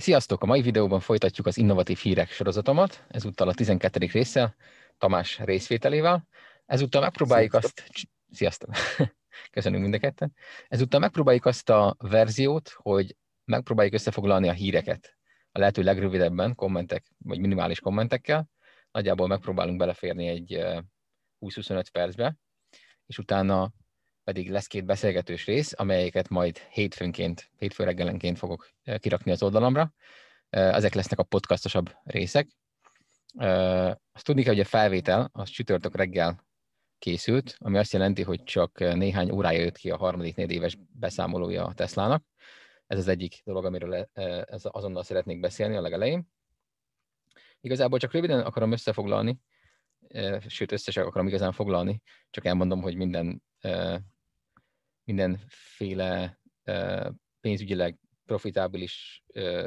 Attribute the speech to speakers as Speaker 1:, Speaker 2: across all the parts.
Speaker 1: Sziasztok! A mai videóban folytatjuk az innovatív hírek sorozatomat, ezúttal a 12. része Tamás részvételével. Ezúttal megpróbáljuk Sziasztok. azt... Sziasztok! Köszönöm mind a ketten. Ezúttal megpróbáljuk azt a verziót, hogy megpróbáljuk összefoglalni a híreket a lehető legrövidebben kommentek, vagy minimális kommentekkel. Nagyjából megpróbálunk beleférni egy 20-25 percbe, és utána pedig lesz két beszélgetős rész, amelyeket majd hétfőnként, hétfő reggelenként fogok kirakni az oldalamra. Ezek lesznek a podcastosabb részek. Azt tudni kell, hogy a felvétel az csütörtök reggel készült, ami azt jelenti, hogy csak néhány órája jött ki a harmadik négyéves beszámolója a Teslának. Ez az egyik dolog, amiről azonnal szeretnék beszélni a legelején. Igazából csak röviden akarom összefoglalni, sőt összesen akarom igazán foglalni, csak elmondom, hogy minden mindenféle pénzügyileg, profitábilis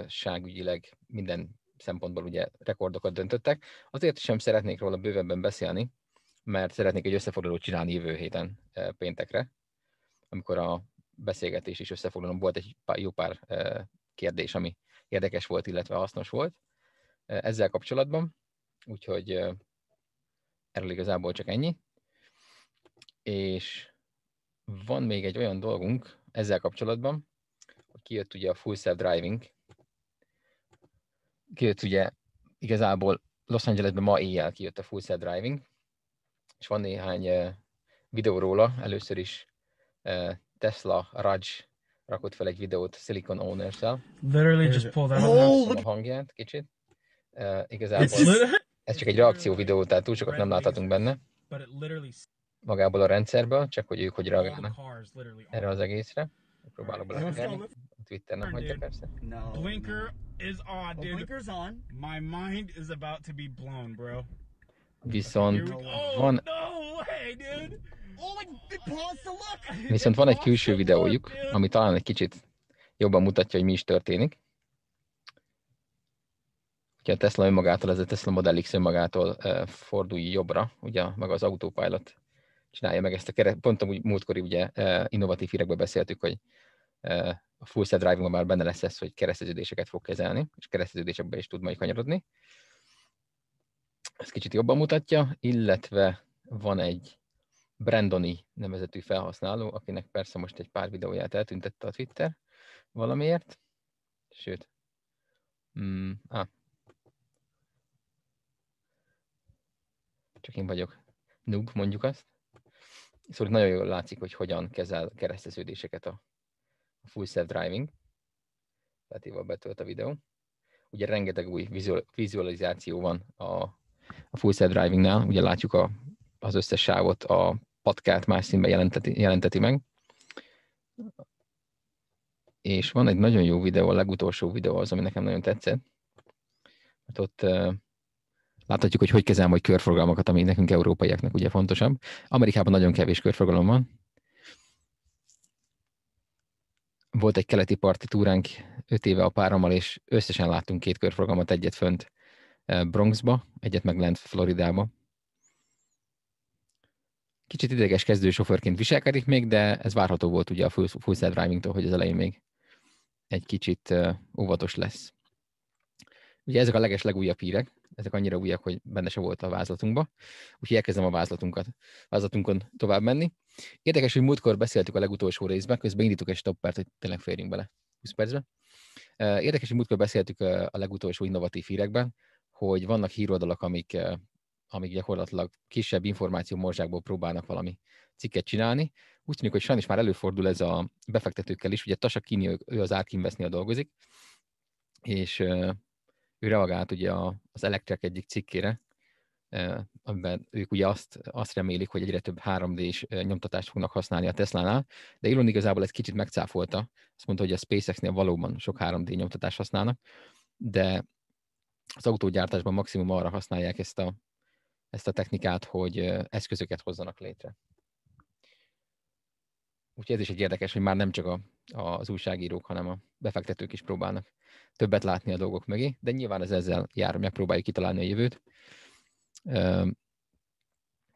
Speaker 1: ságügyileg, minden szempontból ugye rekordokat döntöttek. Azért sem szeretnék róla bővebben beszélni, mert szeretnék egy összefoglalót csinálni jövő héten péntekre, amikor a beszélgetés is összefoglalom, volt egy pár, jó pár kérdés, ami érdekes volt, illetve hasznos volt ezzel kapcsolatban, úgyhogy erről igazából csak ennyi. És van még egy olyan dolgunk ezzel kapcsolatban, hogy kijött ugye a full self-driving, kijött ugye igazából Los Angelesben ma éjjel kijött a full self-driving, és van néhány eh, videó róla, először is eh, Tesla Raj rakott fel egy videót Silicon Owners-el.
Speaker 2: Literally just pulled that oh, a
Speaker 1: hangját kicsit. Uh, igazából ez csak egy reakció videó, tehát túl sokat nem láthatunk benne magából a rendszerből, csak hogy ők hogy reagálnak erre az egészre. Próbálok A Twitter nem hagyja persze.
Speaker 2: blinker is on, dude. Blinker's on. My mind is about to be blown, bro.
Speaker 1: Viszont oh, van...
Speaker 2: Oh, oh,
Speaker 1: Viszont van egy külső videójuk, ami talán egy kicsit jobban mutatja, hogy mi is történik. Ugye a Tesla önmagától, ez a Tesla Model X önmagától eh, fordulj jobbra, ugye meg az autopilot csinálja meg ezt a keret. Pont amúgy múltkori ugye e, innovatív hírekben beszéltük, hogy e, a full set driving már benne lesz ez, hogy kereszteződéseket fog kezelni, és kereszteződésekbe is tud majd kanyarodni. Ez kicsit jobban mutatja, illetve van egy Brandoni nevezetű felhasználó, akinek persze most egy pár videóját eltüntette a Twitter valamiért, sőt, mm, á. csak én vagyok noob, mondjuk azt. Szóval nagyon jól látszik, hogy hogyan kezel kereszteződéseket a, a full self-driving. Tehát éve betölt a videó. Ugye rengeteg új vizualizáció van a, a full self-drivingnál. Ugye látjuk a, az összes sávot, a patkát más színben jelenteti, jelenteti meg. És van egy nagyon jó videó, a legutolsó videó az, ami nekem nagyon tetszett. Mert ott Láthatjuk, hogy hogy kezel majd körforgalmakat, ami nekünk európaiaknak ugye fontosabb. Amerikában nagyon kevés körforgalom van. Volt egy keleti parti túránk öt éve a párommal, és összesen láttunk két körforgalmat, egyet fönt eh, Bronxba, egyet meg lent Floridába. Kicsit ideges kezdő sofőrként viselkedik még, de ez várható volt ugye a full self driving-tól, hogy az elején még egy kicsit eh, óvatos lesz. Ugye ezek a leges legújabb hírek ezek annyira újak, hogy benne se volt a vázlatunkba, úgyhogy elkezdem a vázlatunkat, vázlatunkon tovább menni. Érdekes, hogy múltkor beszéltük a legutolsó részben, közben indítok egy stoppert, hogy tényleg férjünk bele 20 percbe. Érdekes, hogy múltkor beszéltük a legutolsó innovatív hírekben, hogy vannak híroldalak, amik, amik gyakorlatilag kisebb információ morzsákból próbálnak valami cikket csinálni. Úgy tűnik, hogy sajnos már előfordul ez a befektetőkkel is. Ugye Tasa Kini, ő az Ark dolgozik, és ő reagált ugye az Electrek egyik cikkére, amiben ők ugye azt, azt remélik, hogy egyre több 3D-s nyomtatást fognak használni a Tesla-nál, de Elon igazából ez kicsit megcáfolta. Azt mondta, hogy a SpaceX-nél valóban sok 3D nyomtatást használnak, de az autógyártásban maximum arra használják ezt a, ezt a technikát, hogy eszközöket hozzanak létre. Úgyhogy ez is egy érdekes, hogy már nem csak a, a, az újságírók, hanem a befektetők is próbálnak többet látni a dolgok mögé, de nyilván ez ezzel jár, megpróbáljuk kitalálni a jövőt. Ö,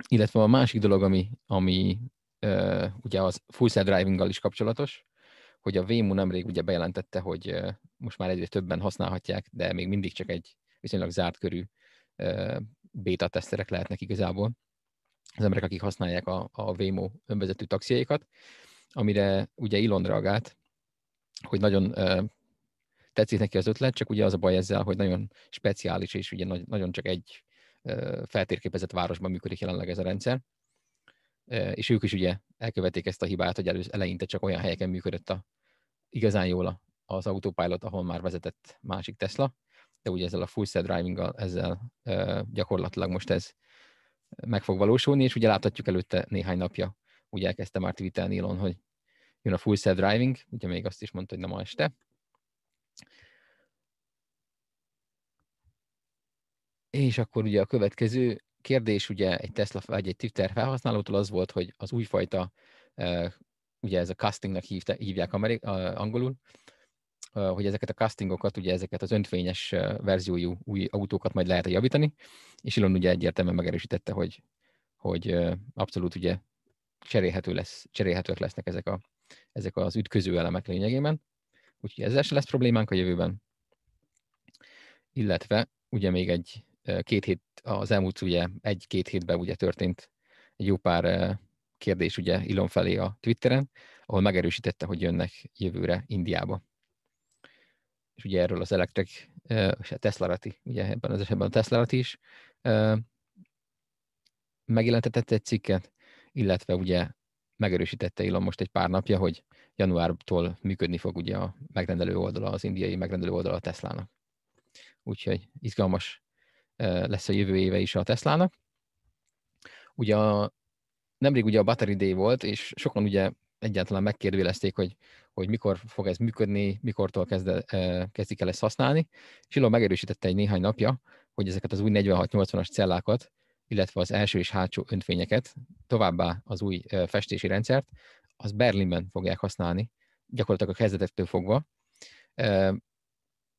Speaker 1: illetve a másik dolog, ami, ami ö, ugye az full self driving is kapcsolatos, hogy a VMU nemrég ugye bejelentette, hogy most már egyre többen használhatják, de még mindig csak egy viszonylag zárt körű beta teszterek lehetnek igazából az emberek, akik használják a, a Waymo önvezető taxiaikat, amire ugye Elon reagált, hogy nagyon tetszik neki az ötlet, csak ugye az a baj ezzel, hogy nagyon speciális, és ugye nagyon csak egy feltérképezett városban működik jelenleg ez a rendszer. És ők is ugye elkövették ezt a hibát, hogy elősz, eleinte csak olyan helyeken működött a, igazán jól az autopilot, ahol már vezetett másik Tesla, de ugye ezzel a full self driving ezzel gyakorlatilag most ez meg fog valósulni, és ugye láthatjuk előtte néhány napja, ugye elkezdte már tweetelni Elon, hogy jön a full self driving, ugye még azt is mondta, hogy nem ma este. És akkor ugye a következő kérdés ugye egy Tesla vagy egy Twitter felhasználótól az volt, hogy az újfajta, eh, ugye ez a castingnak hívták, hívják angolul, hogy ezeket a castingokat, ugye ezeket az öntvényes verziójú új autókat majd lehet javítani, és Elon ugye egyértelműen megerősítette, hogy, hogy abszolút ugye cserélhető lesz, cserélhetőek lesznek ezek, a, ezek az ütköző elemek lényegében. Úgyhogy ezzel se lesz problémánk a jövőben. Illetve ugye még egy két hét, az elmúlt ugye egy-két hétben ugye történt egy jó pár kérdés ugye Ilon felé a Twitteren, ahol megerősítette, hogy jönnek jövőre Indiába és ugye erről az elektrik, és a Tesla Rati, ugye ebben az esetben a Tesla Rati is megjelentetett egy cikket, illetve ugye megerősítette Elon most egy pár napja, hogy januártól működni fog ugye a megrendelő oldala, az indiai megrendelő oldala a Teslának. Úgyhogy izgalmas lesz a jövő éve is a Teslának. Ugye a, nemrég ugye a Battery Day volt, és sokan ugye egyáltalán megkérdőjelezték, hogy hogy mikor fog ez működni, mikortól kezd, kezdik el ezt használni. És Elon megerősítette egy néhány napja, hogy ezeket az új 4680-as cellákat, illetve az első és hátsó öntvényeket, továbbá az új festési rendszert, az Berlinben fogják használni, gyakorlatilag a kezdetektől fogva.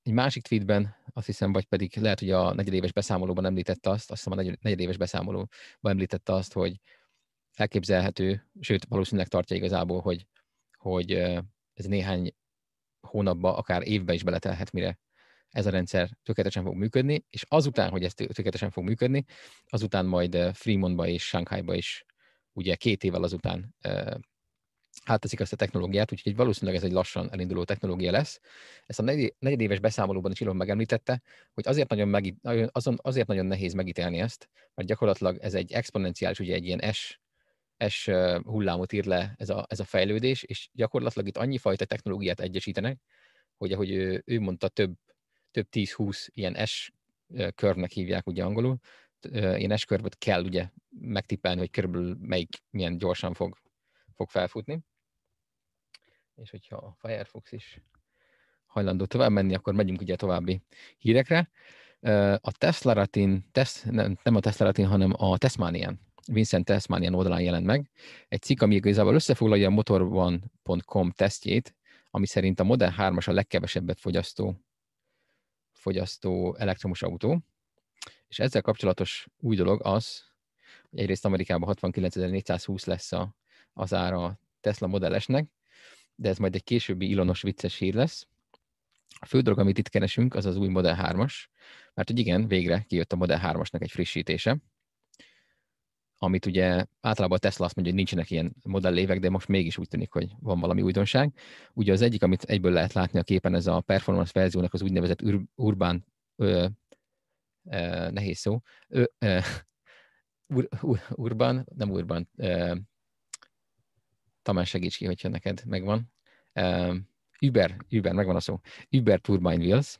Speaker 1: Egy másik tweetben, azt hiszem, vagy pedig lehet, hogy a negyedéves beszámolóban említette azt, azt hiszem a negyedéves beszámolóban említette azt, hogy elképzelhető, sőt valószínűleg tartja igazából, hogy, hogy ez néhány hónapba, akár évbe is beletelhet, mire ez a rendszer tökéletesen fog működni, és azután, hogy ez tökéletesen fog működni, azután majd Fremontba és Shanghaiba is, ugye két évvel azután átteszik ezt a technológiát, úgyhogy valószínűleg ez egy lassan elinduló technológia lesz. Ezt a negyedéves beszámolóban is Elon megemlítette, hogy azért nagyon, megít, azon, azért nagyon nehéz megítélni ezt, mert gyakorlatilag ez egy exponenciális, ugye egy ilyen S s hullámot ír le ez a, ez a fejlődés, és gyakorlatilag itt annyi fajta technológiát egyesítenek, hogy ahogy ő, ő mondta, több, több 10-20 ilyen S körnek hívják ugye angolul, ilyen S körvet kell ugye megtippelni, hogy körülbelül melyik milyen gyorsan fog, fog felfutni. És hogyha a Firefox is hajlandó tovább menni, akkor megyünk ugye további hírekre. A Tesla Ratin, tesz, nem, nem a Tesla Ratin, hanem a Tesmanian Vincent Tasmanian oldalán jelent meg. Egy cikk, ami igazából összefoglalja a motorban.com tesztjét, ami szerint a Model 3-as a legkevesebbet fogyasztó, fogyasztó elektromos autó. És ezzel kapcsolatos új dolog az, hogy egyrészt Amerikában 69.420 lesz a, az ára a Tesla modellesnek, de ez majd egy későbbi ilonos vicces hír lesz. A fő dolog, amit itt keresünk, az az új Model 3-as, mert hogy igen, végre kijött a Model 3-asnak egy frissítése, amit ugye általában a Tesla azt mondja, hogy nincsenek ilyen modellévek, de most mégis úgy tűnik, hogy van valami újdonság. Ugye az egyik, amit egyből lehet látni a képen, ez a performance verziónak az úgynevezett ur- urbán, ö, ö, nehéz szó, ö, ö, ur, ur, urban, nem urban, ö, Tamás segíts ki, hogyha neked megvan. Ö, Uber, Uber, megvan a szó. Uber Turbine Wheels,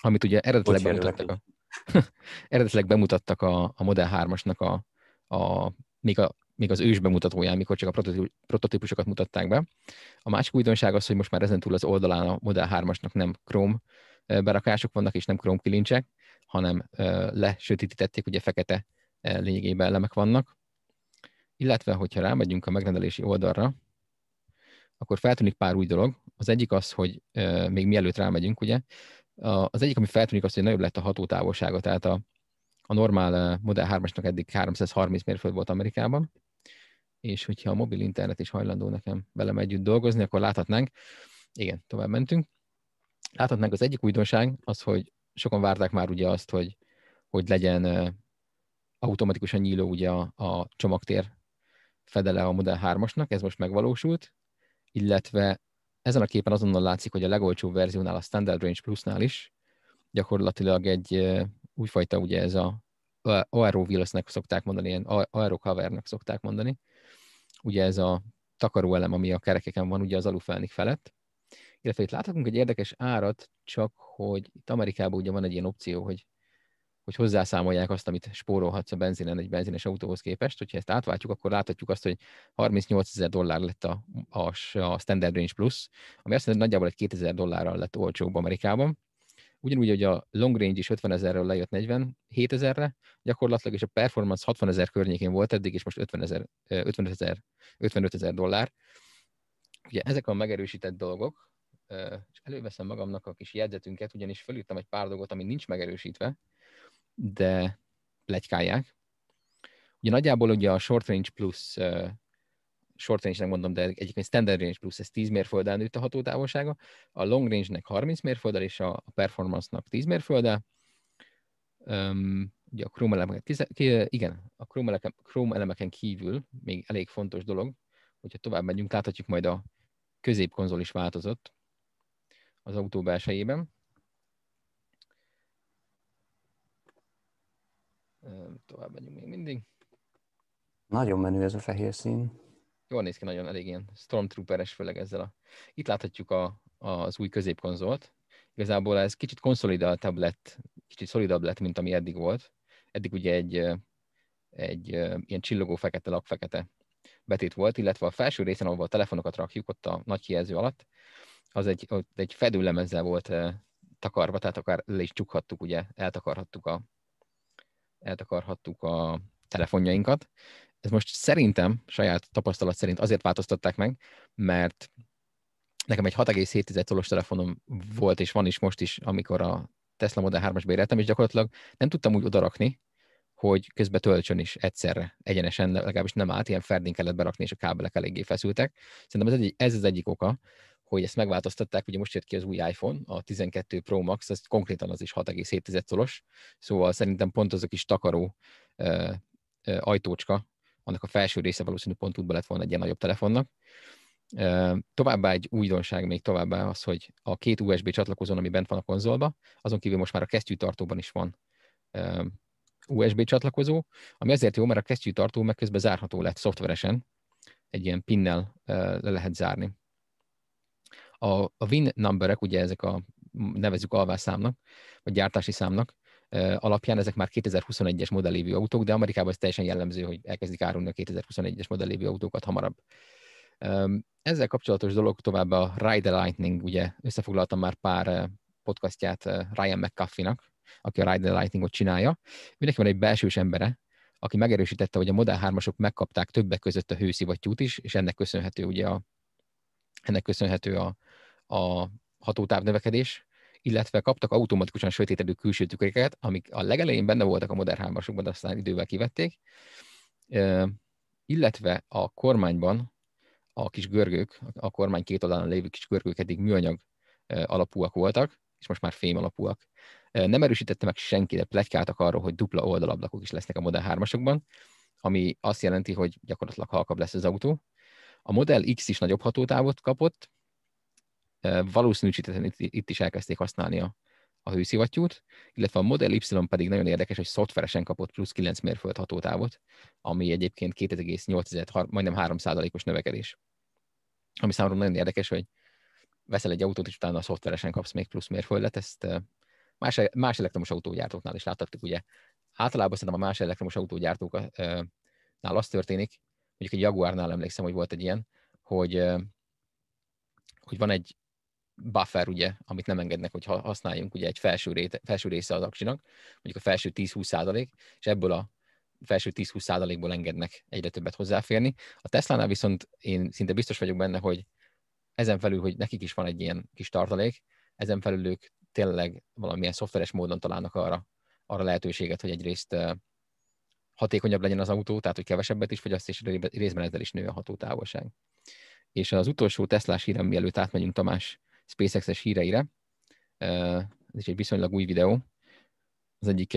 Speaker 1: amit ugye eredetileg bemutattak a, eredetileg bemutattak a, a Model 3-asnak a, a, még, a, még az ős bemutatóján, mikor csak a prototípusokat mutatták be. A másik újdonság az, hogy most már ezen túl az oldalán a Model 3-asnak nem Chrome berakások vannak, és nem Chrome kilincsek, hanem lesötétítették, ugye fekete lényegében elemek vannak. Illetve, hogyha rámegyünk a megrendelési oldalra, akkor feltűnik pár új dolog. Az egyik az, hogy még mielőtt rámegyünk, ugye, az egyik, ami feltűnik, az, hogy nagyobb lett a hatótávolsága, tehát a, a normál eh, Model 3-asnak eddig 330 mérföld volt Amerikában, és hogyha a mobil internet is hajlandó nekem velem együtt dolgozni, akkor láthatnánk, igen, tovább mentünk, láthatnánk az egyik újdonság az, hogy sokan várták már ugye azt, hogy, hogy legyen eh, automatikusan nyíló ugye a, a csomagtér fedele a Model 3-asnak, ez most megvalósult, illetve ezen a képen azonnal látszik, hogy a legolcsóbb verziónál, a Standard Range Plusnál is gyakorlatilag egy eh, újfajta ugye ez a aerovillasznek szokták mondani, ilyen aerocovernak szokták mondani. Ugye ez a takaróelem, ami a kerekeken van, ugye az alufelnik felett. Illetve itt láthatunk egy érdekes árat, csak hogy itt Amerikában ugye van egy ilyen opció, hogy hogy hozzászámolják azt, amit spórolhatsz a benzinen egy benzines autóhoz képest. Hogyha ezt átváltjuk, akkor láthatjuk azt, hogy 38 ezer dollár lett a, a, a Standard Range Plus, ami azt jelenti, hogy nagyjából egy 2000 dollárral lett olcsóbb Amerikában ugyanúgy, hogy a long range is 50 ezerről lejött 47 ezerre, gyakorlatilag, és a performance 60 ezer környékén volt eddig, és most 50 ezer, 50 ezer, 55 ezer dollár. Ugye ezek a megerősített dolgok, és előveszem magamnak a kis jegyzetünket, ugyanis fölírtam egy pár dolgot, ami nincs megerősítve, de plegykálják. Ugye nagyjából ugye a short range plus short range-nek mondom, de egyébként standard range plusz, ez 10 mérfölddel nőtt a hatótávolsága, a long range-nek 30 mérfölddel, és a performance-nak 10 mérfölddel. Um, ugye a Chrome elemeket, igen, a Chrome, elemeken, Chrome elemeken kívül még elég fontos dolog, hogyha tovább megyünk, láthatjuk majd a középkonzol is változott az autó belsejében. Tovább megyünk
Speaker 2: még mindig. Nagyon menő ez a fehér szín.
Speaker 1: Jól néz ki, nagyon elég ilyen stormtrooperes, főleg ezzel a... Itt láthatjuk a, az új középkonzolt. Igazából ez kicsit konszolidáltabb lett, kicsit szolidabb lett, mint ami eddig volt. Eddig ugye egy, egy ilyen csillogó fekete lakfekete betét volt, illetve a felső részen, ahol a telefonokat rakjuk, ott a nagy kijelző alatt, az egy, ott egy fedőlemezzel volt takarva, tehát akár le is csukhattuk, ugye, eltakarhattuk a, eltakarhattuk a telefonjainkat ez most szerintem, saját tapasztalat szerint azért változtatták meg, mert nekem egy 6,7 tolos telefonom volt, és van is most is, amikor a Tesla Model 3-as béreltem, és gyakorlatilag nem tudtam úgy odarakni, hogy közben töltsön is egyszerre, egyenesen, legalábbis nem állt, ilyen ferdén kellett berakni, és a kábelek eléggé feszültek. Szerintem ez, egy, ez az egyik oka, hogy ezt megváltoztatták, ugye most jött ki az új iPhone, a 12 Pro Max, az konkrétan az is 6,7 szolos, szóval szerintem pont az a kis takaró ö, ö, ajtócska, annak a felső része valószínűleg pont útba lett volna egy ilyen nagyobb telefonnak. Továbbá egy újdonság még továbbá az, hogy a két USB csatlakozón, ami bent van a konzolba, azon kívül most már a kesztyűtartóban is van USB csatlakozó, ami azért jó, mert a kesztyűtartó meg közben zárható lett szoftveresen, egy ilyen pinnel le lehet zárni. A, a win numberek, ugye ezek a nevezük alvászámnak, vagy gyártási számnak, alapján, ezek már 2021-es modellévű autók, de Amerikában ez teljesen jellemző, hogy elkezdik árulni a 2021-es modellévű autókat hamarabb. Ezzel kapcsolatos dolog tovább a Ride Lightning, ugye összefoglaltam már pár podcastját Ryan McCaffinak, aki a Ride Lightningot csinálja. Őnek van egy belsős embere, aki megerősítette, hogy a Model 3-asok megkapták többek között a hőszivattyút is, és ennek köszönhető ugye a, ennek köszönhető a, a hatótáv növekedés, illetve kaptak automatikusan sötétedő külső tükröket, amik a legelején benne voltak a Modern 3 de aztán idővel kivették, illetve a kormányban a kis görgők, a kormány két oldalán lévő kis görgők eddig műanyag alapúak voltak, és most már fém alapúak. Nem erősítette meg senki, de plegykáltak arról, hogy dupla oldalablakok is lesznek a Model 3-asokban, ami azt jelenti, hogy gyakorlatilag halkabb lesz az autó. A Model X is nagyobb hatótávot kapott, valószínűsíthetően itt, itt is elkezdték használni a, a hőszivattyút, illetve a Model Y pedig nagyon érdekes, hogy szoftveresen kapott plusz 9 mérföld hatótávot, ami egyébként 2,8, majdnem 3 os növekedés. Ami számomra nagyon érdekes, hogy veszel egy autót, és utána a szoftveresen kapsz még plusz mérföldet, ezt más, más elektromos autógyártóknál is láthattuk, ugye. Általában szerintem a más elektromos autógyártóknál az történik, mondjuk egy Jaguarnál emlékszem, hogy volt egy ilyen, hogy, hogy van egy buffer, ugye, amit nem engednek, hogy használjunk, ugye egy felső, réte, felső része az aksinak, mondjuk a felső 10-20 százalék, és ebből a felső 10-20 százalékból engednek egyre többet hozzáférni. A Tesla-nál viszont én szinte biztos vagyok benne, hogy ezen felül, hogy nekik is van egy ilyen kis tartalék, ezen felül ők tényleg valamilyen szoftveres módon találnak arra, arra lehetőséget, hogy egyrészt hatékonyabb legyen az autó, tehát hogy kevesebbet is fogyaszt, és részben ezzel is nő a hatótávolság. És az utolsó Teslás hírem, mielőtt átmegyünk Tamás SpaceX-es híreire. Ez is egy viszonylag új videó. Az egyik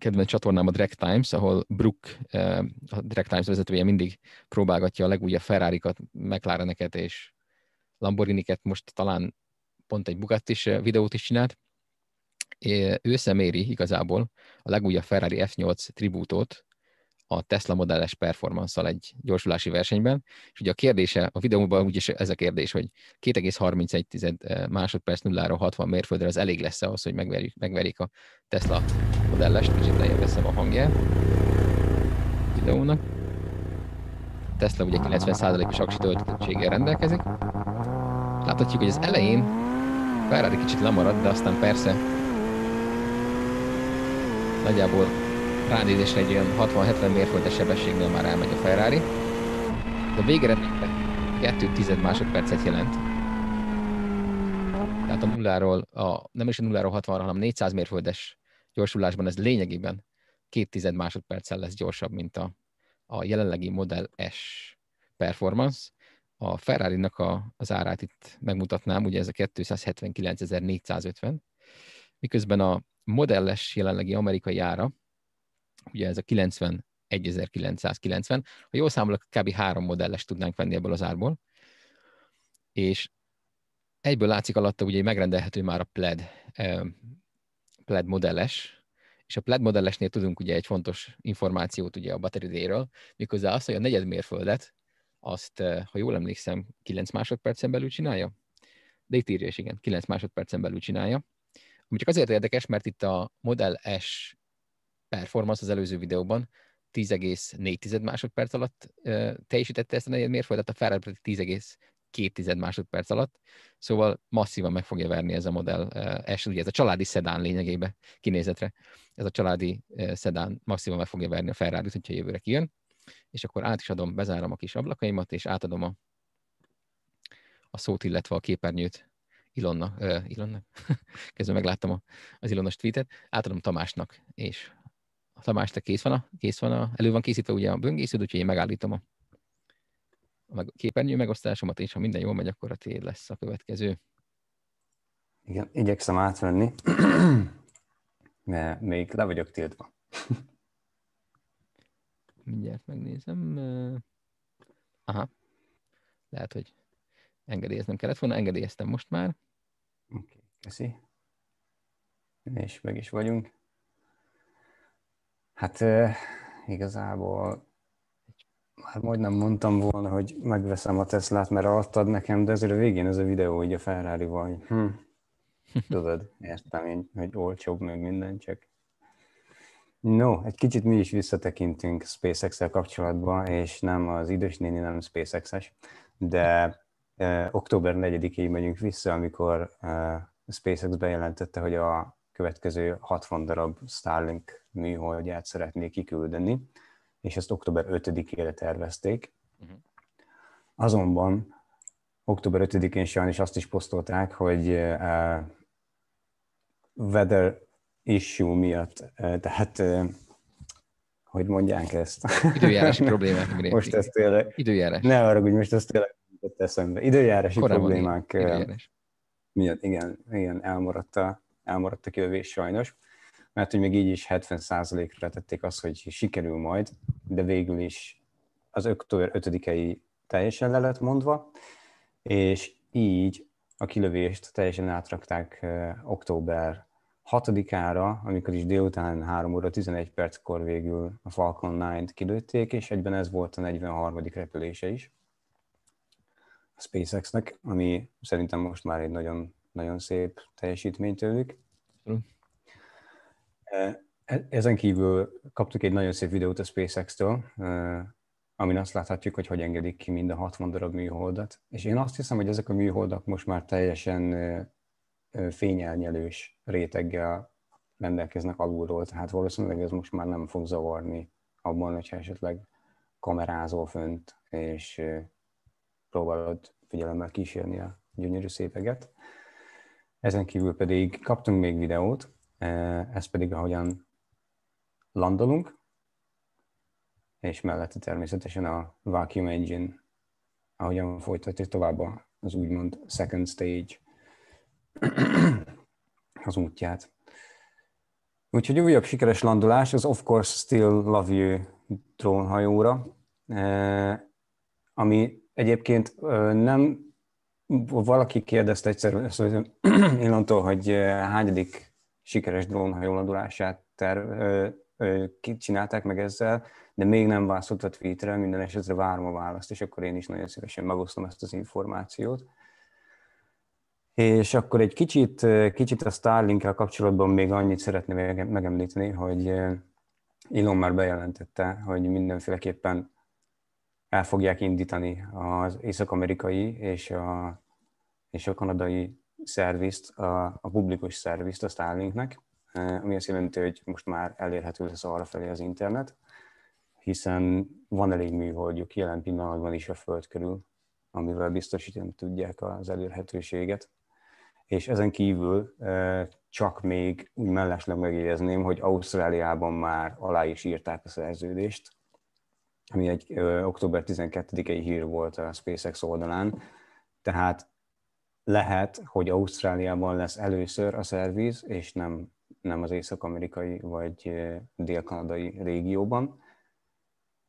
Speaker 1: kedvenc csatornám a Drag Times, ahol Brook, a Drag Times vezetője mindig próbálgatja a legújabb Ferrari-kat, McLareneket és Lamborghini-ket, most talán pont egy bugatti is videót is csinált. ő szeméri igazából a legújabb Ferrari F8 tribútot, a Tesla modelles performance egy gyorsulási versenyben. És ugye a kérdése, a videóban úgyis ez a kérdés, hogy 2,31 eh, másodperc 0 60 mérföldre az elég lesz ahhoz, hogy megverjük, megverjék a Tesla modellest. Kicsit lejjebb veszem a hangját a videónak. Tesla ugye 90%-os aksi töltöttséggel rendelkezik. Láthatjuk, hogy az elején Ferrari kicsit lemarad, de aztán persze nagyjából ránézésre egy olyan 60-70 mérföldes sebességnél már elmegy a Ferrari. De a végeredményben 2 tized másodpercet jelent. Tehát a nulláról, a, nem is a nulláról 60 hanem 400 mérföldes gyorsulásban ez lényegében 2 tized másodperccel lesz gyorsabb, mint a, a jelenlegi Model S performance. A Ferrari-nak a, az árát itt megmutatnám, ugye ez a 279.450, miközben a modelles jelenlegi amerikai ára ugye ez a 91.990, ha jól számolok, kb. három modelles tudnánk venni ebből az árból, és egyből látszik alatta, ugye megrendelhető már a pled, eh, pled modelles, és a pled modellesnél tudunk ugye egy fontos információt ugye a battery day-ről, miközben azt, hogy a negyed mérföldet, azt, eh, ha jól emlékszem, 9 másodpercen belül csinálja, de itt írja is, igen, 9 másodpercen belül csinálja. Ami csak azért érdekes, mert itt a Model S performance az előző videóban 10,4 másodperc alatt uh, teljesítette ezt a negyed mérföldet, a Ferrari pedig 10,2 másodperc alatt, szóval masszívan meg fogja verni ez a modell uh, S, ugye ez a családi szedán lényegében kinézetre, ez a családi uh, szedán masszívan meg fogja verni a Ferrari-t, hogyha jövőre kijön, és akkor át is adom, bezárom a kis ablakaimat, és átadom a, a szót, illetve a képernyőt Ilonna, uh, Ilonna, kezdve megláttam a, az Ilonos tweetet, átadom Tamásnak, és a Tamás, te kész van, a, kész van a, elő van készítve ugye a böngésződ, úgyhogy én megállítom a, a képernyő megosztásomat, és ha minden jól megy, akkor a tiéd lesz a következő.
Speaker 2: Igen, igyekszem átvenni, mert még le vagyok tiltva.
Speaker 1: Mindjárt megnézem. Aha, lehet, hogy engedélyeznem kellett volna, engedélyeztem most már. Oké, okay, köszi.
Speaker 2: És meg is vagyunk. Hát igazából már majdnem mondtam volna, hogy megveszem a Teslát, mert adtad nekem, de ezért a végén ez a videó, hogy a ferrari vagy. Hm. Tudod, értem én, hogy olcsóbb meg minden, csak... No, egy kicsit mi is visszatekintünk SpaceX-el kapcsolatban, és nem az idős néni, nem SpaceX-es, de eh, október 4-ig megyünk vissza, amikor eh, SpaceX bejelentette, hogy a következő 60 darab Starlink műholdját szeretnék kiküldeni, és ezt október 5-ére tervezték. Mhm. Azonban október 5-én sajnos azt is posztolták, hogy uh, weather issue miatt, uh, tehát uh, hogy mondják ezt? Időjárási problémák. Miért? Most ezt tényleg... Időjárás. Ne arra, hogy most ezt tényleg eszembe. Időjárási Korábban problémák időjárás. miatt, igen, igen, elmaradt a elmaradt a kijövés sajnos, mert hogy még így is 70%-ra tették azt, hogy sikerül majd, de végül is az október 5-i teljesen le lett mondva, és így a kilövést teljesen átrakták október 6-ára, amikor is délután 3 óra 11 perckor végül a Falcon 9-t kilőtték, és egyben ez volt a 43. repülése is a SpaceX-nek, ami szerintem most már egy nagyon nagyon szép teljesítményt tőlük. E, e, ezen kívül kaptuk egy nagyon szép videót a SpaceX-től, e, amin azt láthatjuk, hogy hogy engedik ki mind a 60 darab műholdat. És én azt hiszem, hogy ezek a műholdak most már teljesen fényelnyelős réteggel rendelkeznek alulról, tehát valószínűleg ez most már nem fog zavarni abban, hogyha esetleg kamerázol fönt, és próbálod figyelemmel kísérni a gyönyörű szépeget. Ezen kívül pedig kaptunk még videót, eh, ez pedig ahogyan landolunk, és mellette természetesen a Vacuum Engine, ahogyan folytatjuk tovább az úgymond second stage az útját. Úgyhogy újabb sikeres landolás az Of Course Still Love You drónhajóra, eh, ami egyébként eh, nem valaki kérdezte egyszer illantól, hogy hányadik sikeres drónhajóladulását ter csinálták meg ezzel, de még nem válaszolt a tweetre, minden esetre várom a választ, és akkor én is nagyon szívesen megosztom ezt az információt. És akkor egy kicsit, kicsit a Starlink-kel kapcsolatban még annyit szeretném megemlíteni, hogy Elon már bejelentette, hogy mindenféleképpen el fogják indítani az észak-amerikai és a, és a kanadai szervizt, a, a publikus szervizt, a Starlinknek, eh, ami azt jelenti, hogy most már elérhető lesz arra felé az internet, hiszen van elég műholdjuk jelen pillanatban is a Föld körül, amivel biztosítani tudják az elérhetőséget. És ezen kívül eh, csak még úgy mellesleg megjegyezném, hogy Ausztráliában már alá is írták a szerződést, ami egy ö, október 12-i hír volt a SpaceX oldalán. Tehát lehet, hogy Ausztráliában lesz először a szerviz, és nem, nem az észak-amerikai vagy dél-kanadai régióban.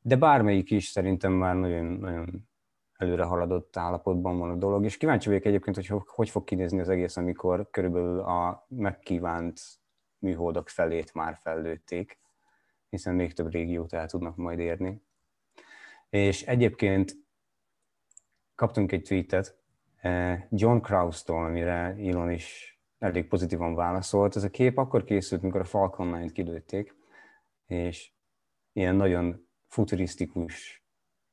Speaker 2: De bármelyik is szerintem már nagyon, nagyon előre haladott állapotban van a dolog, és kíváncsi vagyok egyébként, hogy hogy fog kinézni az egész, amikor körülbelül a megkívánt műholdak felét már fellőtték, hiszen még több régiót el tudnak majd érni. És egyébként kaptunk egy tweetet eh, John Krause-tól, amire Elon is elég pozitívan válaszolt. Ez a kép akkor készült, mikor a Falcon 9-t kilőtték, és ilyen nagyon futurisztikus,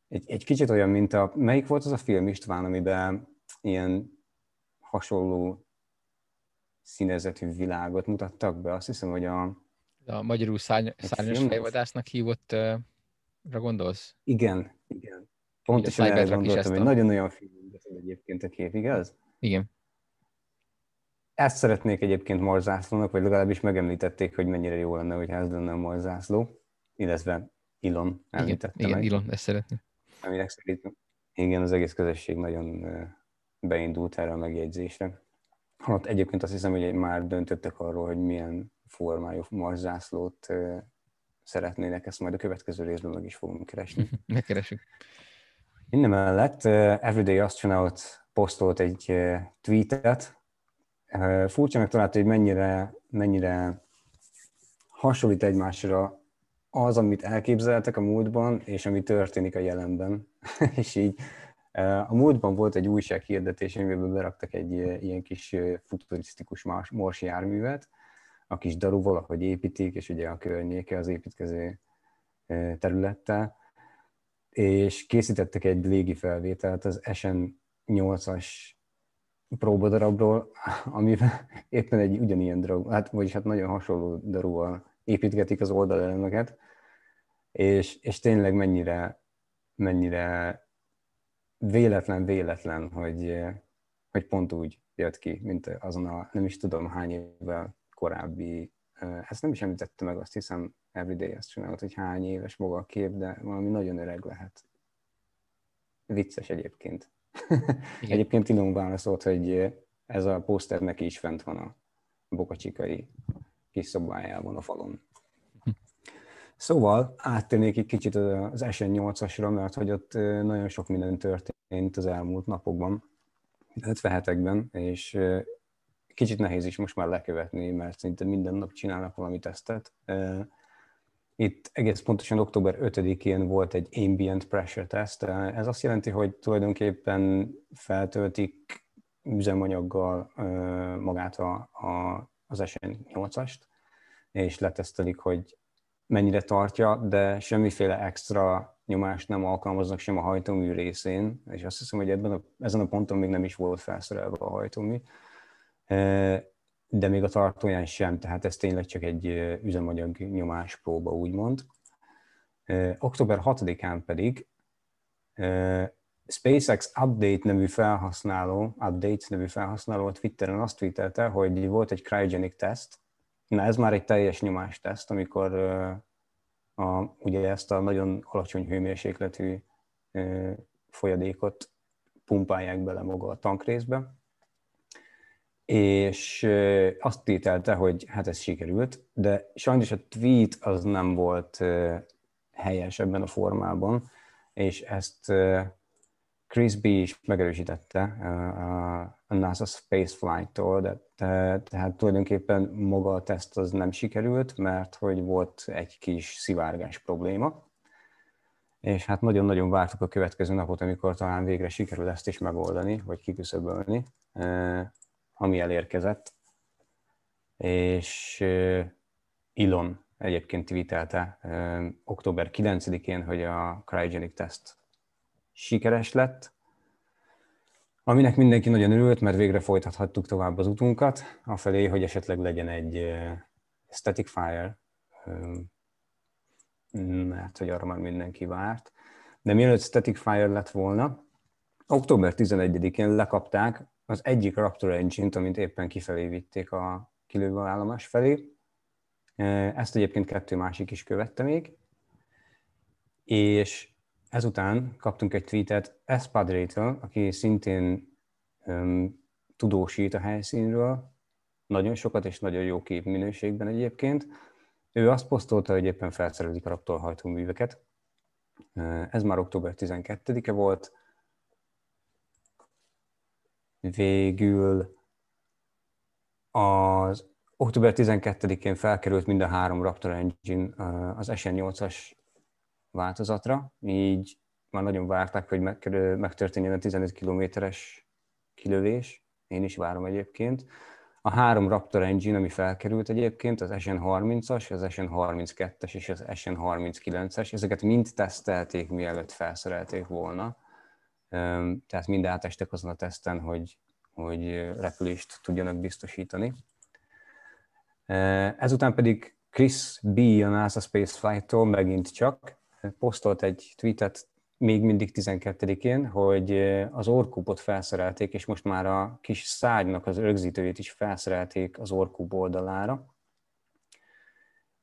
Speaker 2: egy, egy kicsit olyan, mint a, melyik volt az a film István, amiben ilyen hasonló színezetű világot mutattak be. Azt hiszem, hogy a...
Speaker 1: A magyarul szárny- szárnyas fejvadásznak hívott uh, gondolsz?
Speaker 2: Igen, igen. Pontosan erre gondoltam, hogy nagyon-nagyon finom egyébként a kép, igaz? Igen. Ezt szeretnék egyébként marzászlónak, vagy legalábbis megemlítették, hogy mennyire jó lenne, hogy ez lenne a marzászló, illetve Ilon említette igen, meg. Igen, Ilon, ezt szeretném. Aminek szerintem, igen, az egész közösség nagyon beindult erre a megjegyzésre. Hát egyébként azt hiszem, hogy már döntöttek arról, hogy milyen formájú marzászlót szeretnének, ezt majd a következő részben meg is fogunk keresni. Megkeresünk. Mindemellett eh, Everyday Astronaut posztolt egy eh, tweetet. Eh, Furcsának találta, hogy mennyire, mennyire hasonlít egymásra az, amit elképzeltek a múltban, és ami történik a jelenben. és így a múltban volt egy újsághirdetés, amiben beraktak egy ilyen kis futurisztikus morsi járművet, a kis daru valahogy építik, és ugye a környéke az építkező területtel, és készítettek egy légi felvételt az SN8-as próbadarabról, amiben éppen egy ugyanilyen darab, hát vagyis hát nagyon hasonló darúval építgetik az oldalelemeket, és, és tényleg mennyire, mennyire véletlen, véletlen, hogy, hogy pont úgy jött ki, mint azon a nem is tudom hány évvel korábbi, ezt nem is említette meg, azt hiszem Everyday ezt csinálod, hogy hány éves maga a kép, de valami nagyon öreg lehet. Vicces egyébként. egyébként Tinom válaszolt, hogy ez a poszter neki is fent van a bokacsikai kis szobájában a falon. Szóval áttérnék egy kicsit az SN8-asra, mert hogy ott nagyon sok minden történt az elmúlt napokban, 50 hetekben, és kicsit nehéz is most már lekövetni, mert szinte minden nap csinálnak valami tesztet. Itt egész pontosan október 5-én volt egy ambient pressure test. Ez azt jelenti, hogy tulajdonképpen feltöltik üzemanyaggal magát a, a, az SN8-ast, és letesztelik, hogy mennyire tartja, de semmiféle extra nyomást nem alkalmaznak sem a hajtómű részén, és azt hiszem, hogy ebben a, ezen a ponton még nem is volt felszerelve a hajtómű de még a tartóján sem, tehát ez tényleg csak egy üzemanyag nyomás próba, úgymond. Október 6-án pedig SpaceX Update nevű felhasználó, Update nevű felhasználó a Twitteren azt tweetelte, hogy volt egy cryogenic test, na ez már egy teljes nyomás teszt, amikor a, ugye ezt a nagyon alacsony hőmérsékletű folyadékot pumpálják bele maga a tankrészbe, és azt tételte, hogy hát ez sikerült, de sajnos a tweet az nem volt helyes ebben a formában, és ezt Chris B. is megerősítette a NASA Space Flight-tól, de tehát tulajdonképpen maga a teszt az nem sikerült, mert hogy volt egy kis szivárgás probléma, és hát nagyon-nagyon vártuk a következő napot, amikor talán végre sikerül ezt is megoldani, vagy kiküszöbölni, ami elérkezett, és Ilon egyébként tweetelte október 9-én, hogy a cryogenic test sikeres lett, aminek mindenki nagyon örült, mert végre folytathattuk tovább az utunkat, afelé, hogy esetleg legyen egy static fire, mert hogy arra már mindenki várt. De mielőtt static fire lett volna, október 11-én lekapták az egyik Raptor engine amit éppen kifelé vitték a kilőgő állomás felé. E, ezt egyébként kettő másik is követte még, és ezután kaptunk egy tweetet Espadrétől, aki szintén um, tudósít a helyszínről, nagyon sokat és nagyon jó kép minőségben. egyébként. Ő azt posztolta, hogy éppen felszerelik a hajtóműveket. E, ez már október 12-e volt, végül az október 12-én felkerült mind a három Raptor Engine az SN8-as változatra, így már nagyon várták, hogy megtörténjen a 15 kilométeres kilövés, én is várom egyébként. A három Raptor Engine, ami felkerült egyébként, az SN30-as, az SN32-es és az SN39-es, ezeket mind tesztelték, mielőtt felszerelték volna tehát mind átestek azon a teszten, hogy, hogy repülést tudjanak biztosítani. Ezután pedig Chris B. a NASA Space Flight-tól megint csak posztolt egy tweetet még mindig 12-én, hogy az orkúpot felszerelték, és most már a kis szárnynak az rögzítőjét is felszerelték az orkúp oldalára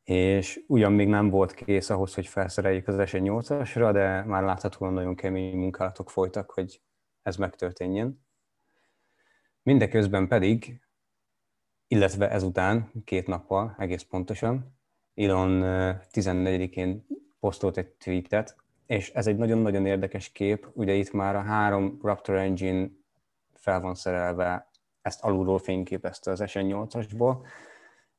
Speaker 2: és ugyan még nem volt kész ahhoz, hogy felszereljük az S8-asra, de már láthatóan nagyon kemény munkálatok folytak, hogy ez megtörténjen. Mindeközben pedig, illetve ezután, két nappal egész pontosan, Elon 14-én posztolt egy tweetet, és ez egy nagyon-nagyon érdekes kép, ugye itt már a három Raptor Engine fel van szerelve, ezt alulról fényképezte az SN8-asból,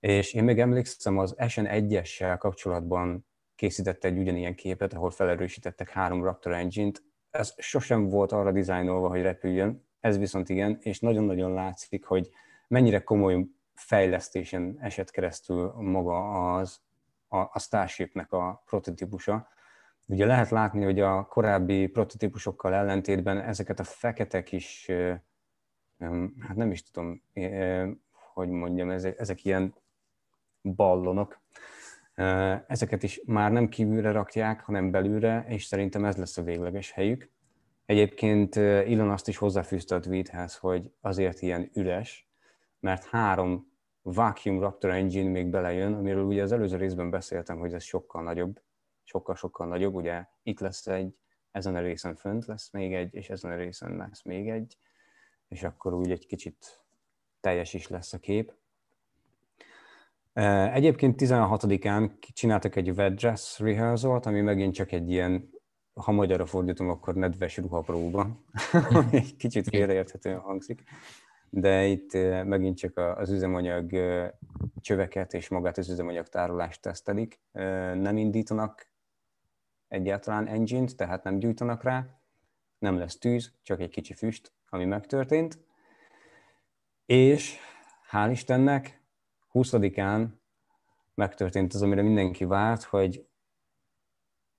Speaker 2: és én még emlékszem, az SN1-essel kapcsolatban készített egy ugyanilyen képet, ahol felerősítettek három Raptor engine-t. Ez sosem volt arra dizájnolva, hogy repüljön, ez viszont igen, és nagyon-nagyon látszik, hogy mennyire komoly fejlesztésen esett keresztül maga az, a, a Starshipnek a prototípusa. Ugye lehet látni, hogy a korábbi prototípusokkal ellentétben ezeket a fekete kis, hát nem is tudom, hogy mondjam, ezek, ezek ilyen ballonok. Ezeket is már nem kívülre rakják, hanem belülre, és szerintem ez lesz a végleges helyük. Egyébként Elon azt is hozzáfűzte a tweethez, hogy azért ilyen üres, mert három Vacuum Raptor Engine még belejön, amiről ugye az előző részben beszéltem, hogy ez sokkal nagyobb, sokkal-sokkal nagyobb, ugye itt lesz egy, ezen a részen fönt lesz még egy, és ezen a részen lesz még egy, és akkor úgy egy kicsit teljes is lesz a kép. Egyébként 16-án csináltak egy wet dress rehearsal ami megint csak egy ilyen, ha magyarra fordítom, akkor nedves ruhapróba, ami egy kicsit félreérthetően hangzik, de itt megint csak az üzemanyag csöveket és magát az üzemanyag tárolást tesztelik. Nem indítanak egyáltalán engine tehát nem gyújtanak rá, nem lesz tűz, csak egy kicsi füst, ami megtörtént. És hál' Istennek 20-án megtörtént az, amire mindenki várt, hogy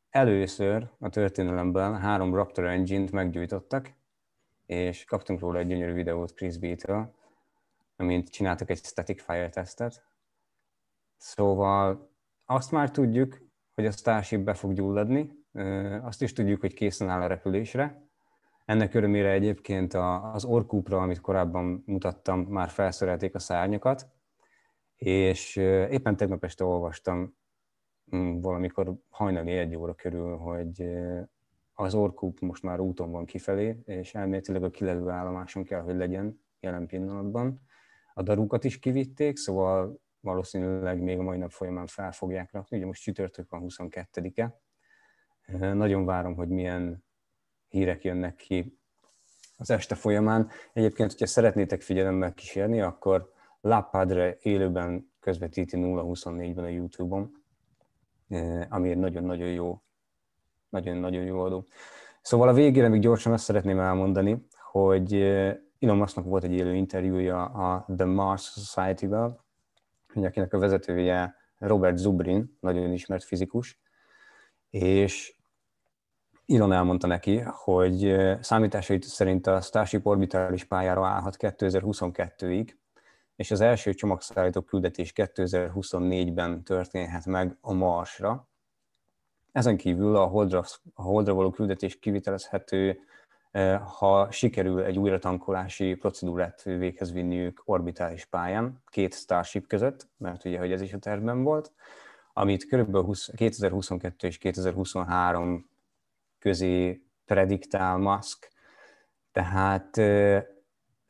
Speaker 2: először a történelemben három Raptor engine-t meggyújtottak, és kaptunk róla egy gyönyörű videót Chris B-től, amint csináltak egy static fire tesztet. Szóval azt már tudjuk, hogy a Starship be fog gyulladni, azt is tudjuk, hogy készen áll a repülésre. Ennek örömére egyébként az orkúpra, amit korábban mutattam, már felszerelték a szárnyakat, és éppen tegnap este olvastam mm, valamikor hajnali egy óra körül, hogy az Orkúp most már úton van kifelé, és elméletileg a kilelő állomáson kell, hogy legyen jelen pillanatban. A darukat is kivitték, szóval valószínűleg még a mai nap folyamán fel fogják rakni. Ugye most csütörtök van 22-e. Nagyon várom, hogy milyen hírek jönnek ki az este folyamán. Egyébként, hogyha szeretnétek figyelemmel kísérni, akkor La Padre élőben közvetíti 0-24-ben a YouTube-on, eh, amiért nagyon-nagyon jó, nagyon-nagyon jó adó. Szóval a végére még gyorsan azt szeretném elmondani, hogy eh, Elon Musknak volt egy élő interjúja a The Mars Society-vel, akinek a vezetője Robert Zubrin, nagyon ismert fizikus, és Elon elmondta neki, hogy eh, számításait szerint a Starship orbitális pályára állhat 2022-ig, és az első csomagszállító küldetés 2024-ben történhet meg a Marsra. Ezen kívül a Holdra, a Holdra való küldetés kivitelezhető, e, ha sikerül egy újratankolási procedúrát véghez vinniük orbitális pályán, két Starship között, mert ugye, hogy ez is a tervben volt, amit kb. 2022 és 2023 közé prediktál Musk, tehát e,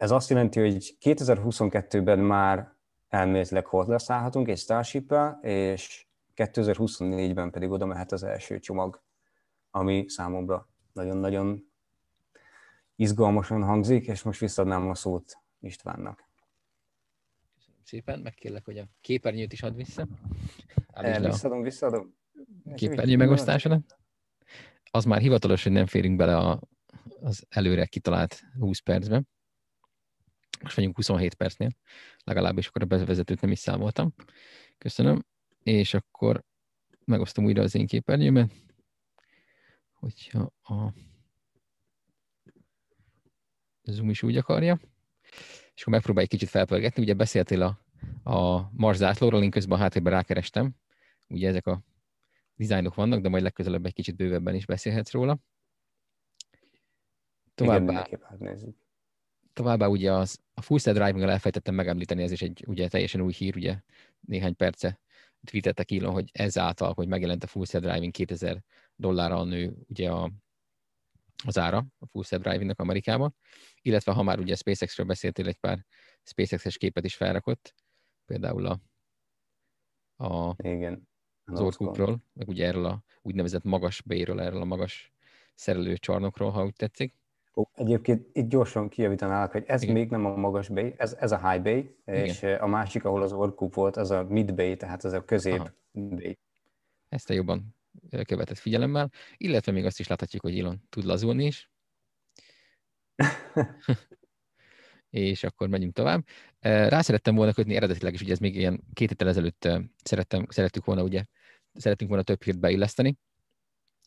Speaker 2: ez azt jelenti, hogy 2022-ben már elméletileg Hordless állhatunk egy starship és 2024-ben pedig oda mehet az első csomag, ami számomra nagyon-nagyon izgalmasan hangzik, és most visszadnám a szót Istvánnak.
Speaker 1: Köszönöm szépen, megkérlek, hogy a képernyőt is add vissza. El, eh, visszadom, visszadom. Képernyő megosztásra? Az már hivatalos, hogy nem férünk bele a, az előre kitalált 20 percben. Most vagyunk 27 percnél, legalábbis akkor a bevezetőt nem is számoltam. Köszönöm. És akkor megosztom újra az én képernyőmet, hogyha a Zoom is úgy akarja. És akkor megpróbálj kicsit felpörgetni. Ugye beszéltél a, a Mars zászlóról, én közben a háttérben rákerestem. Ugye ezek a dizájnok vannak, de majd legközelebb egy kicsit bővebben is beszélhetsz róla.
Speaker 2: Továbbá... Igen, nézzük
Speaker 1: továbbá ugye az, a full set driving-gal elfejtettem megemlíteni, ez is egy ugye teljesen új hír, ugye néhány perce tweetettek Elon, hogy ezáltal, hogy megjelent a full set driving 2000 dollárra nő ugye a, az ára a full set driving-nak Amerikában, illetve ha már ugye SpaceX-ről beszéltél, egy pár SpaceX-es képet is felrakott, például a, a Igen. az Orkukról, meg ugye erről a úgynevezett magas
Speaker 2: bérről, erről a magas csarnokról, ha úgy tetszik. Egyébként itt gyorsan kijavítanálak, hogy ez Igen. még nem a magas bay, ez, ez a high bay, Igen. és a másik, ahol az orkup volt, az a mid bay, tehát ez a közép Aha. bay. Ezt a jobban követett
Speaker 1: figyelemmel, illetve még azt is láthatjuk, hogy Elon tud lazulni is. és akkor megyünk tovább. Rá szerettem volna kötni eredetileg is, ugye ez még ilyen két héttel ezelőtt szerettem, szerettük volna, ugye, szerettünk volna több hírt beilleszteni,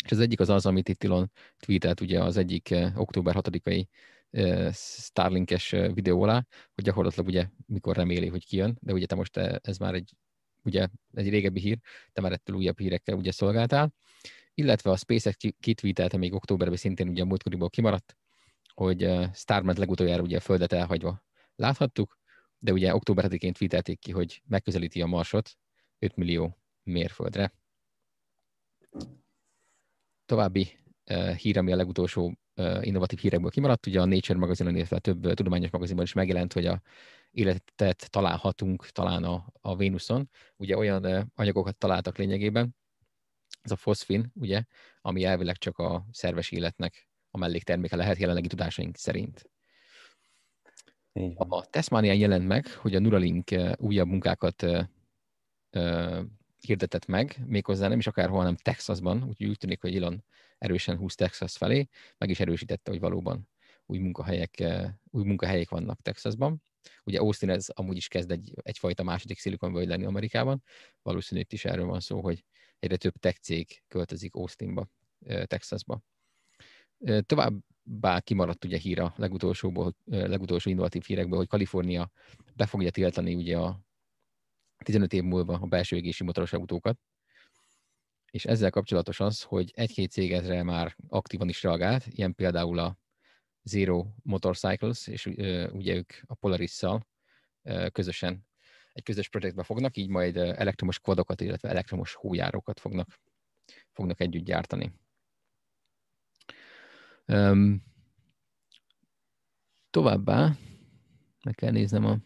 Speaker 1: és az egyik az az, amit itt Ilon tweetelt ugye az egyik eh, október 6-ai eh, Starlinkes eh, videó alá, hogy gyakorlatilag ugye mikor reméli, hogy kijön, de ugye te most ez már egy ugye egy régebbi hír, te már ettől újabb hírekkel ugye szolgáltál, illetve a SpaceX kitvítelte még októberben szintén ugye a múltkoriból kimaradt, hogy Starman legutoljára ugye a Földet elhagyva láthattuk, de ugye október 7-én tweetelték ki, hogy megközelíti a Marsot 5 millió mérföldre további hír, ami a legutolsó innovatív hírekből kimaradt, ugye a Nature magazinon, illetve több tudományos magazinban is megjelent, hogy a életet találhatunk talán a, a Vénuszon. Ugye olyan anyagokat találtak lényegében, ez a foszfin, ugye, ami elvileg csak a szerves életnek a mellékterméke lehet jelenlegi tudásaink szerint. A Tesmanian jelent meg, hogy a NuraLink újabb munkákat hirdetett meg, méghozzá nem is akárhol, hanem Texasban, úgyhogy úgy tűnik, hogy Elon erősen húz Texas felé, meg is erősítette, hogy valóban új munkahelyek, eh, új munkahelyek vannak Texasban. Ugye Austin ez amúgy is kezd egy, egyfajta második Silicon Valley lenni Amerikában. Valószínű itt is erről van szó, hogy egyre több tech cég költözik Austinba, eh, Texasba. Eh, továbbá kimaradt ugye híra a legutolsó innovatív hírekből, hogy Kalifornia be fogja tiltani ugye a 15 év múlva a belső égési motoros autókat, és ezzel kapcsolatos az, hogy egy-két cég ezre már aktívan is reagált, ilyen például a Zero Motorcycles, és ugye ők a Polaris-szal közösen egy közös projektbe fognak, így majd elektromos kvadokat, illetve elektromos hójárókat fognak, fognak együtt gyártani. Um, továbbá meg kell néznem a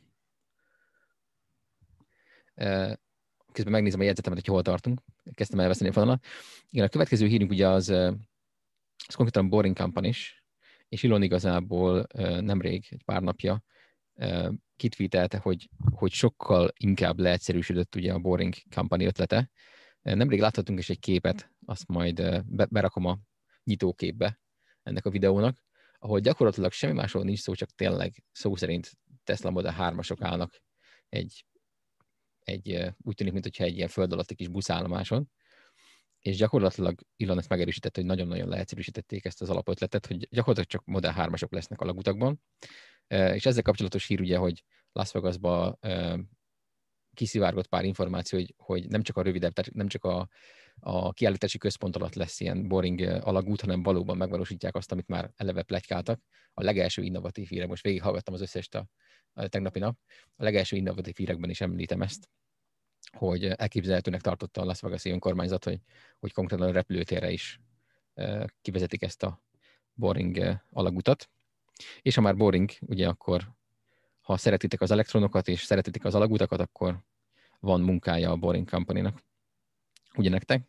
Speaker 1: közben megnézem a jegyzetemet, hogy hol tartunk. Kezdtem elveszteni a fonalat. Igen, a következő hírünk ugye az, az konkrétan Boring Company is, és Ilon igazából nemrég, egy pár napja kitvítelte, hogy, hogy sokkal inkább leegyszerűsödött ugye a Boring Company ötlete. Nemrég láthatunk is egy képet, azt majd berakom a nyitóképbe ennek a videónak, ahol gyakorlatilag semmi másról nincs szó, csak tényleg szó szerint Tesla Model 3-asok állnak egy egy, úgy tűnik, mintha egy ilyen föld alatti kis buszállomáson, és gyakorlatilag Elon ezt megerősítette, hogy nagyon-nagyon leegyszerűsítették ezt az alapötletet, hogy gyakorlatilag csak Model 3-asok lesznek a lagutakban, és ezzel kapcsolatos hír ugye, hogy Las Vegasba kiszivárgott pár információ, hogy, hogy nem csak a rövidebb, tehát nem csak a, a kiállítási központ alatt lesz ilyen boring alagút, hanem valóban megvalósítják azt, amit már eleve plegykáltak. A legelső innovatív híre, most végighallgattam az összes a, a tegnapi nap, a legelső innovatív hírekben is említem ezt, hogy elképzelhetőnek tartotta a Las Vegas-i önkormányzat, hogy, hogy konkrétan a repülőtérre is kivezetik ezt a boring alagutat. És ha már boring, ugye akkor ha szeretitek az elektronokat és szeretitek az alagutakat, akkor van munkája a Boring Company-nak. Ugye nektek?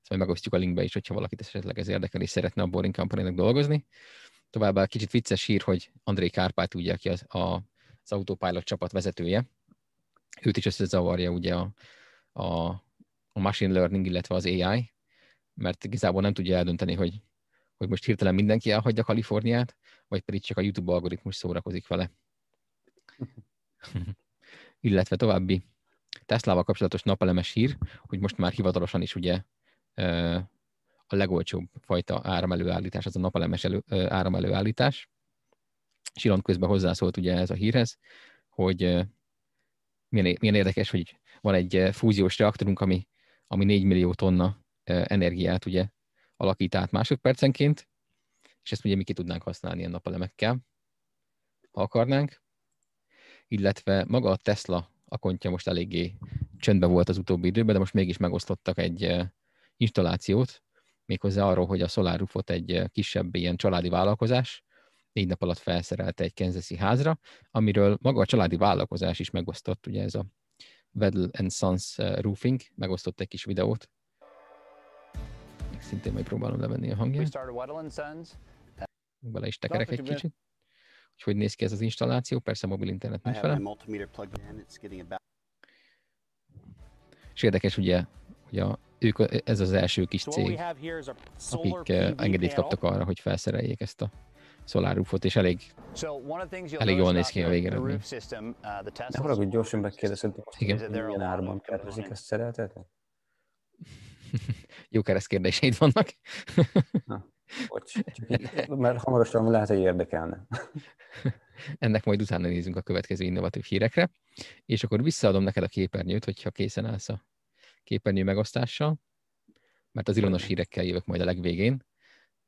Speaker 1: Ezt majd megosztjuk a linkbe is, hogyha valakit esetleg ez érdekel, és szeretne a Boring Company-nak dolgozni. Továbbá kicsit vicces hír, hogy André Kárpát, ugye, aki az, a az Autopilot csapat vezetője. Őt is összezavarja ugye a, a, a machine learning, illetve az AI, mert igazából nem tudja eldönteni, hogy, hogy most hirtelen mindenki elhagyja Kaliforniát, vagy pedig csak a YouTube algoritmus szórakozik vele. illetve további Tesla-val kapcsolatos napelemes hír, hogy most már hivatalosan is ugye a legolcsóbb fajta áramelőállítás, az a napelemes elő, áramelőállítás. Silant közben hozzászólt ugye ez a hírhez, hogy milyen, milyen érdekes, hogy van egy fúziós reaktorunk, ami, ami 4 millió tonna energiát ugye alakít át másodpercenként, és ezt ugye mi ki tudnánk használni ilyen napelemekkel, ha akarnánk. Illetve maga a Tesla akontja most eléggé csöndben volt az utóbbi időben, de most mégis megosztottak egy installációt, méghozzá arról, hogy a Roof-ot egy kisebb ilyen családi vállalkozás négy nap alatt felszerelte egy kenzeszi házra, amiről maga a családi vállalkozás is megosztott, ugye ez a Weddle and Sons eh, Roofing, megosztott egy kis videót. Szintén próbálom levenni a hangját. Bele is tekerek egy kicsit. Hogy hogy néz ki ez az installáció, persze mobil internet nincs vele. És érdekes ugye, hogy a, ők, ez az első kis cég, akik eh, engedélyt kaptak arra, hogy felszereljék ezt a Solar Roofot, és elég, elég jól néz ki a végére uh, Ne haragudj, gyorsan megkérdezhetünk, hogy
Speaker 2: milyen árban kérdezik ezt szereltetni? Jó kereszt kérdéseid vannak. Na, bocs, mert hamarosan lehet, hogy érdekelne.
Speaker 1: Ennek majd utána nézünk a következő innovatív hírekre, és akkor visszaadom neked a képernyőt, hogyha készen állsz a képernyő megosztással, mert az ironos hírekkel jövök majd a legvégén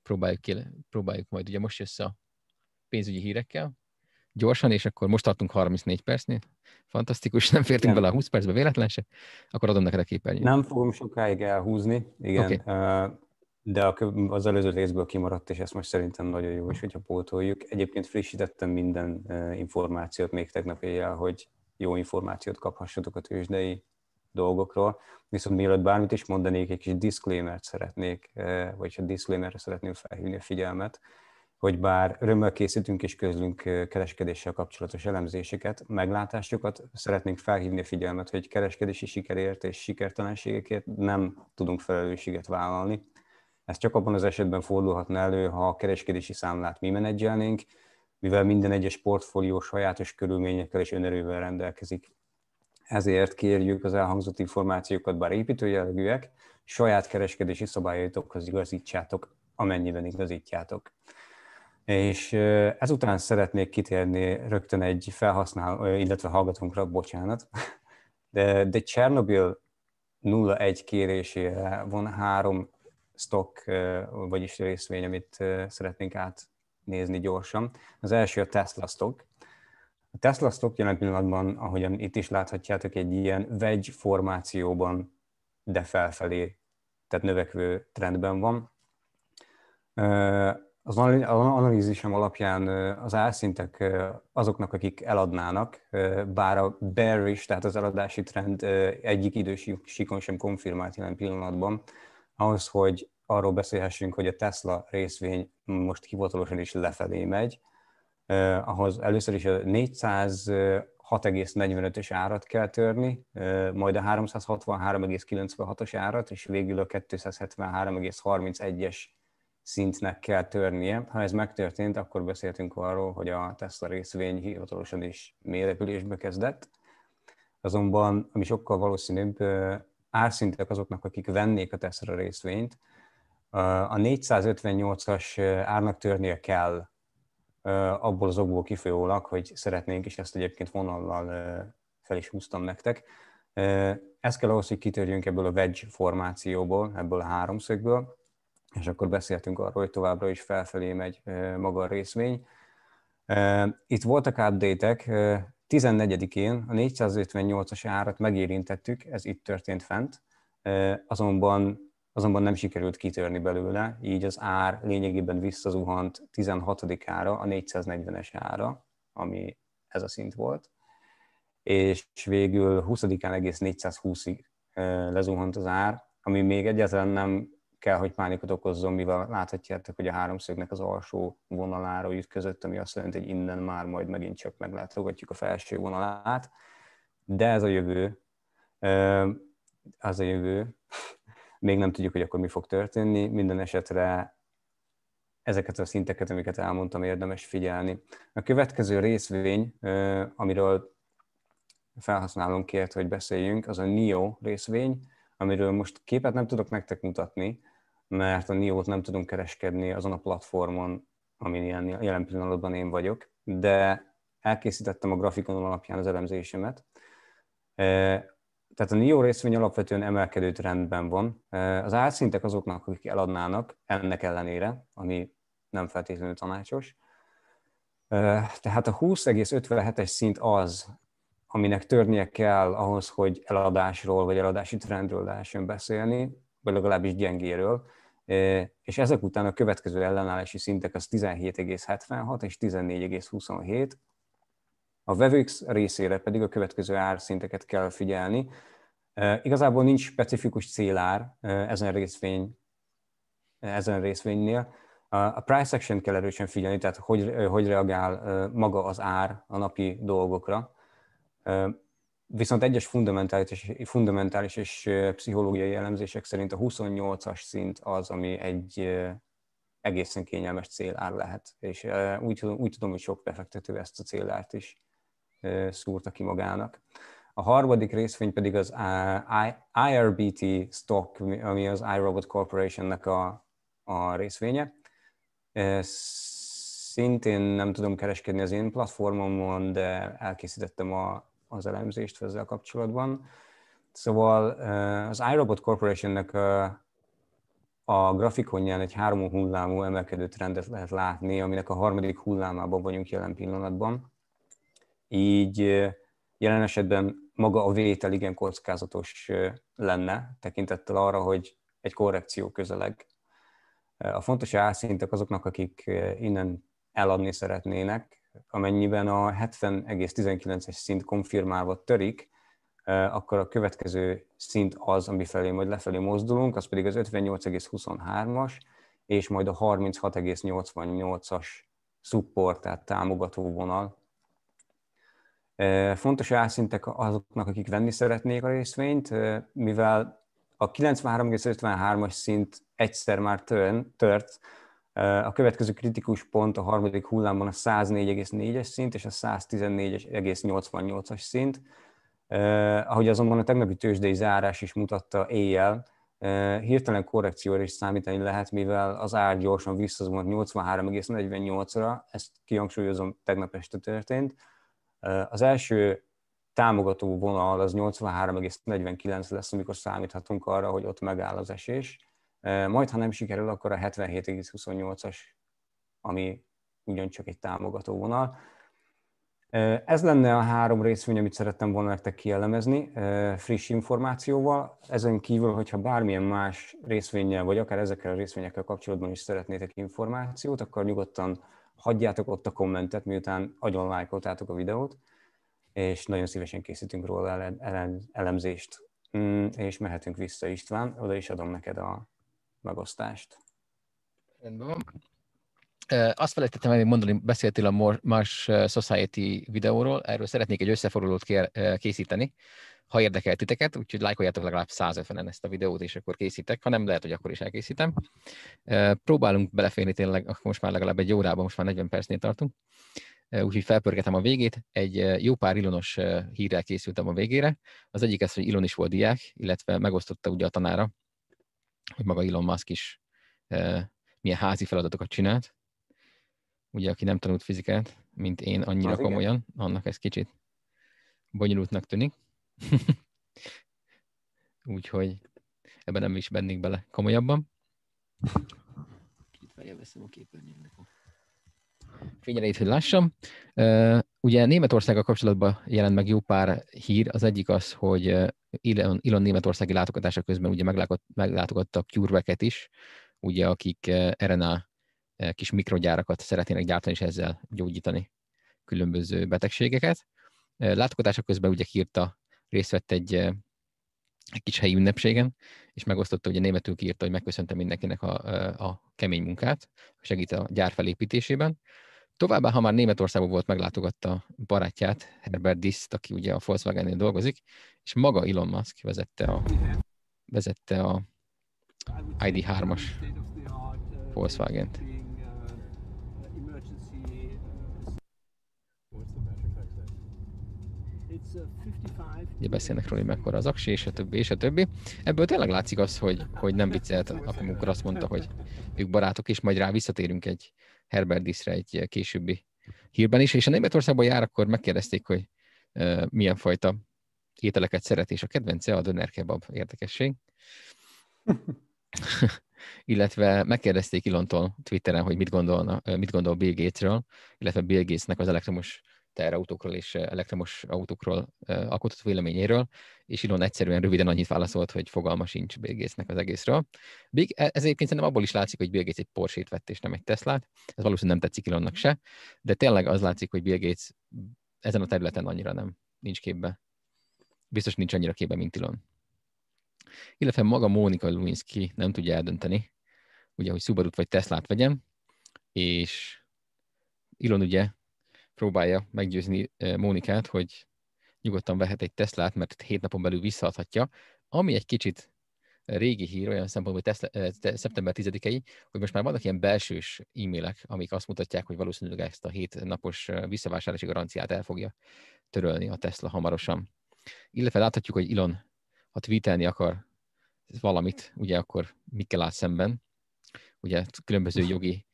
Speaker 1: próbáljuk, ki, próbáljuk majd, ugye most jössz a pénzügyi hírekkel, gyorsan, és akkor most tartunk 34 percnél. Fantasztikus, nem fértünk nem. bele a 20 percbe véletlen se. Akkor adom neked a képernyőt. Nem
Speaker 2: fogom sokáig elhúzni, igen. Okay. De az előző részből kimaradt, és ezt most szerintem nagyon jó is, hogyha pótoljuk. Egyébként frissítettem minden információt még tegnap éjjel, hogy jó információt kaphassatok a tőzsdei dolgokról, viszont mielőtt bármit is mondanék, egy kis disclaimer szeretnék, eh, vagy a hát disclaimerre szeretném felhívni a figyelmet, hogy bár örömmel készítünk és közlünk eh, kereskedéssel kapcsolatos elemzéseket, meglátásokat, szeretnénk felhívni a figyelmet, hogy kereskedési sikerért és sikertelenségekért nem tudunk felelősséget vállalni. Ez csak abban az esetben fordulhatna elő, ha a kereskedési számlát mi menedzselnénk, mivel minden egyes portfólió sajátos körülményekkel és önerővel rendelkezik ezért kérjük az elhangzott információkat, bár építő jellegűek, saját kereskedési szabályaitokhoz igazítsátok, amennyiben igazítjátok. És ezután szeretnék kitérni rögtön egy felhasználó, illetve hallgatónkra, bocsánat, de, de Chernobyl 01 kérésére van három stock, vagyis részvény, amit szeretnénk átnézni gyorsan. Az első a Tesla stock, a Tesla stock jelen pillanatban, ahogyan itt is láthatjátok, egy ilyen vegy formációban, de felfelé, tehát növekvő trendben van. Az analízisem alapján az álszintek azoknak, akik eladnának, bár a bearish, tehát az eladási trend egyik idősíkon sem konfirmált jelen pillanatban, ahhoz, hogy arról beszélhessünk, hogy a Tesla részvény most hivatalosan is lefelé megy, eh, ahhoz először is a 645 ös árat kell törni, eh, majd a 363,96-os árat, és végül a 273,31-es szintnek kell törnie. Ha ez megtörtént, akkor beszéltünk arról, hogy a Tesla részvény hivatalosan is mélyrepülésbe kezdett. Azonban, ami sokkal valószínűbb, eh, árszintek azoknak, akik vennék a Tesla részvényt, eh, a 458-as árnak törnie kell abból az okból kifolyólag, hogy szeretnénk, és ezt egyébként vonallal fel is húztam nektek, ez kell ahhoz, hogy kitörjünk ebből a wedge formációból, ebből a háromszögből, és akkor beszéltünk arról, hogy továbbra is felfelé megy maga a részvény. Itt voltak update-ek, 14-én a 458-as árat megérintettük, ez itt történt fent, azonban azonban nem sikerült kitörni belőle, így az ár lényegében visszazuhant 16-ára, a 440-es ára, ami ez a szint volt, és végül 20-án egész 420-ig lezuhant az ár, ami még egyáltalán nem kell, hogy pánikot okozzon, mivel láthatjátok, hogy a háromszögnek az alsó vonalára ütközött, ami azt jelenti, hogy innen már majd megint csak meglátogatjuk a felső vonalát, de ez a jövő, az a jövő, még nem tudjuk, hogy akkor mi fog történni. Minden esetre ezeket a szinteket, amiket elmondtam, érdemes figyelni. A következő részvény, amiről felhasználónkért, kért, hogy beszéljünk, az a NIO részvény, amiről most képet nem tudok nektek mutatni, mert a NIO-t nem tudunk kereskedni azon a platformon, amin ilyen, jelen pillanatban én vagyok, de elkészítettem a grafikonon alapján az elemzésemet, tehát a NIO részvény alapvetően emelkedő trendben van. Az árszintek azoknak, akik eladnának, ennek ellenére, ami nem feltétlenül tanácsos. Tehát a 20,57-es szint az, aminek törnie kell ahhoz, hogy eladásról vagy eladási trendről lehessen beszélni, vagy legalábbis gyengéről, és ezek után a következő ellenállási szintek az 17,76 és a vevők részére pedig a következő árszinteket kell figyelni. Igazából nincs specifikus célár ezen részvény, ezen részvénynél. A price action kell erősen figyelni, tehát hogy, hogy reagál maga az ár a napi dolgokra. Viszont egyes fundamentális és, fundamentális és pszichológiai elemzések szerint a 28-as szint az, ami egy egészen kényelmes célár lehet. És úgy, úgy tudom, hogy sok befektető ezt a célárt is szúrta ki magának. A harmadik részvény pedig az IRBT stock, ami az iRobot Corporation-nek a, a részvénye. Szintén nem tudom kereskedni az én platformomon, de elkészítettem a, az elemzést ezzel kapcsolatban. Szóval az iRobot Corporation-nek a grafikonján egy három hullámú emelkedő trendet lehet látni, aminek a harmadik hullámában vagyunk jelen pillanatban így jelen esetben maga a vétel igen kockázatos lenne, tekintettel arra, hogy egy korrekció közeleg. A fontos álszintek azoknak, akik innen eladni szeretnének, amennyiben a 70,19-es szint konfirmálva törik, akkor a következő szint az, ami felé majd lefelé mozdulunk, az pedig az 58,23-as, és majd a 36,88-as support, tehát támogató vonal, Fontos árszintek azoknak, akik venni szeretnék a részvényt, mivel a 93,53-as szint egyszer már tört, a következő kritikus pont a harmadik hullámban a 104,4-es szint és a 114,88-as szint. ahogy azonban a tegnapi tőzsdei zárás is mutatta éjjel, hirtelen korrekcióra is számítani lehet, mivel az ár gyorsan visszazomott 83,48-ra, ezt kihangsúlyozom, tegnap este történt, az első támogató vonal az 83,49 lesz, amikor számíthatunk arra, hogy ott megáll az esés. Majd, ha nem sikerül, akkor a 77,28-as, ami ugyancsak egy támogató vonal. Ez lenne a három részvény, amit szerettem volna nektek kielemezni friss információval. Ezen kívül, hogyha bármilyen más részvényel, vagy akár ezekkel a részvényekkel kapcsolatban is szeretnétek információt, akkor nyugodtan hagyjátok ott a kommentet, miután agyon lájkoltátok a videót, és nagyon szívesen készítünk róla ele- ele- elemzést. Mm, és mehetünk vissza István, oda is adom neked a megosztást.
Speaker 1: Rendben Azt felejtettem elég mondani, beszéltél a Mars Society videóról, erről szeretnék egy összeforulót készíteni, ha érdekel titeket, úgyhogy lájkoljátok legalább 150-en ezt a videót, és akkor készítek, ha nem lehet, hogy akkor is elkészítem. Próbálunk beleférni tényleg, akkor most már legalább egy órában, most már 40 percnél tartunk, úgyhogy felpörgetem a végét. Egy jó pár Ilonos hírrel készültem a végére. Az egyik az, hogy Ilon is volt diák, illetve megosztotta ugye a tanára, hogy maga Elon Musk is milyen házi feladatokat csinált. Ugye, aki nem tanult fizikát, mint én annyira hát komolyan, annak ez kicsit bonyolultnak tűnik Úgyhogy ebben nem is bennék bele komolyabban. Itt feljeveszem a képernyőnek. itt, hogy lássam. Ugye Németországgal kapcsolatban jelent meg jó pár hír. Az egyik az, hogy Elon, Elon németországi látogatása közben ugye meglátogatta a Curveket is, ugye akik RNA kis mikrogyárakat szeretnének gyártani, és ezzel gyógyítani különböző betegségeket. Látogatása közben ugye kiírta részt vett egy, egy kis helyi ünnepségen, és megosztotta, hogy a németül kiírta, hogy megköszönte mindenkinek a, a kemény munkát, segít a gyár felépítésében. Továbbá, ha már Németországban volt, meglátogatta barátját, Herbert Diszt, aki ugye a volkswagen dolgozik, és maga Elon Musk vezette a, vezette a ID3-as Volkswagen-t. ugye beszélnek róla, hogy mekkora az aksi, és a többi, és a többi. Ebből tényleg látszik az, hogy, hogy nem viccelt, amikor azt mondta, hogy ők barátok, és majd rá visszatérünk egy Herbert Diszre egy későbbi hírben is, és a Németországban jár, akkor megkérdezték, hogy milyen fajta ételeket szeret, és a kedvence a kebab érdekesség. illetve megkérdezték Ilontól Twitteren, hogy mit, gondolna, mit gondol Bill Gatesről, illetve Bill Gatesnek az elektromos teherautókról és eh, elektromos autókról eh, alkotott véleményéről, és ilon egyszerűen röviden annyit válaszolt, hogy fogalma sincs Bill az egészről. Big, e, ez egyébként szerintem abból is látszik, hogy Bill Gates egy Porsét vett, és nem egy Teslát. Ez valószínűleg nem tetszik ilonnak se, de tényleg az látszik, hogy Bill Gates ezen a területen annyira nem, nincs képbe. Biztos nincs annyira képbe, mint ilon. Illetve maga Mónika Lewinsky nem tudja eldönteni, ugye, hogy Subaru-t vagy Teslát vegyem, és ilon ugye próbálja meggyőzni Mónikát, hogy nyugodtan vehet egy Teslát, mert hét napon belül visszaadhatja, ami egy kicsit régi hír olyan szempontból, hogy Tesla, te, szeptember 10-i, hogy most már vannak ilyen belsős e-mailek, amik azt mutatják, hogy valószínűleg ezt a hét napos visszavásárlási garanciát el fogja törölni a Tesla hamarosan. Illetve láthatjuk, hogy Elon, ha tweetelni akar valamit, ugye akkor mikkel áll szemben, ugye különböző jogi,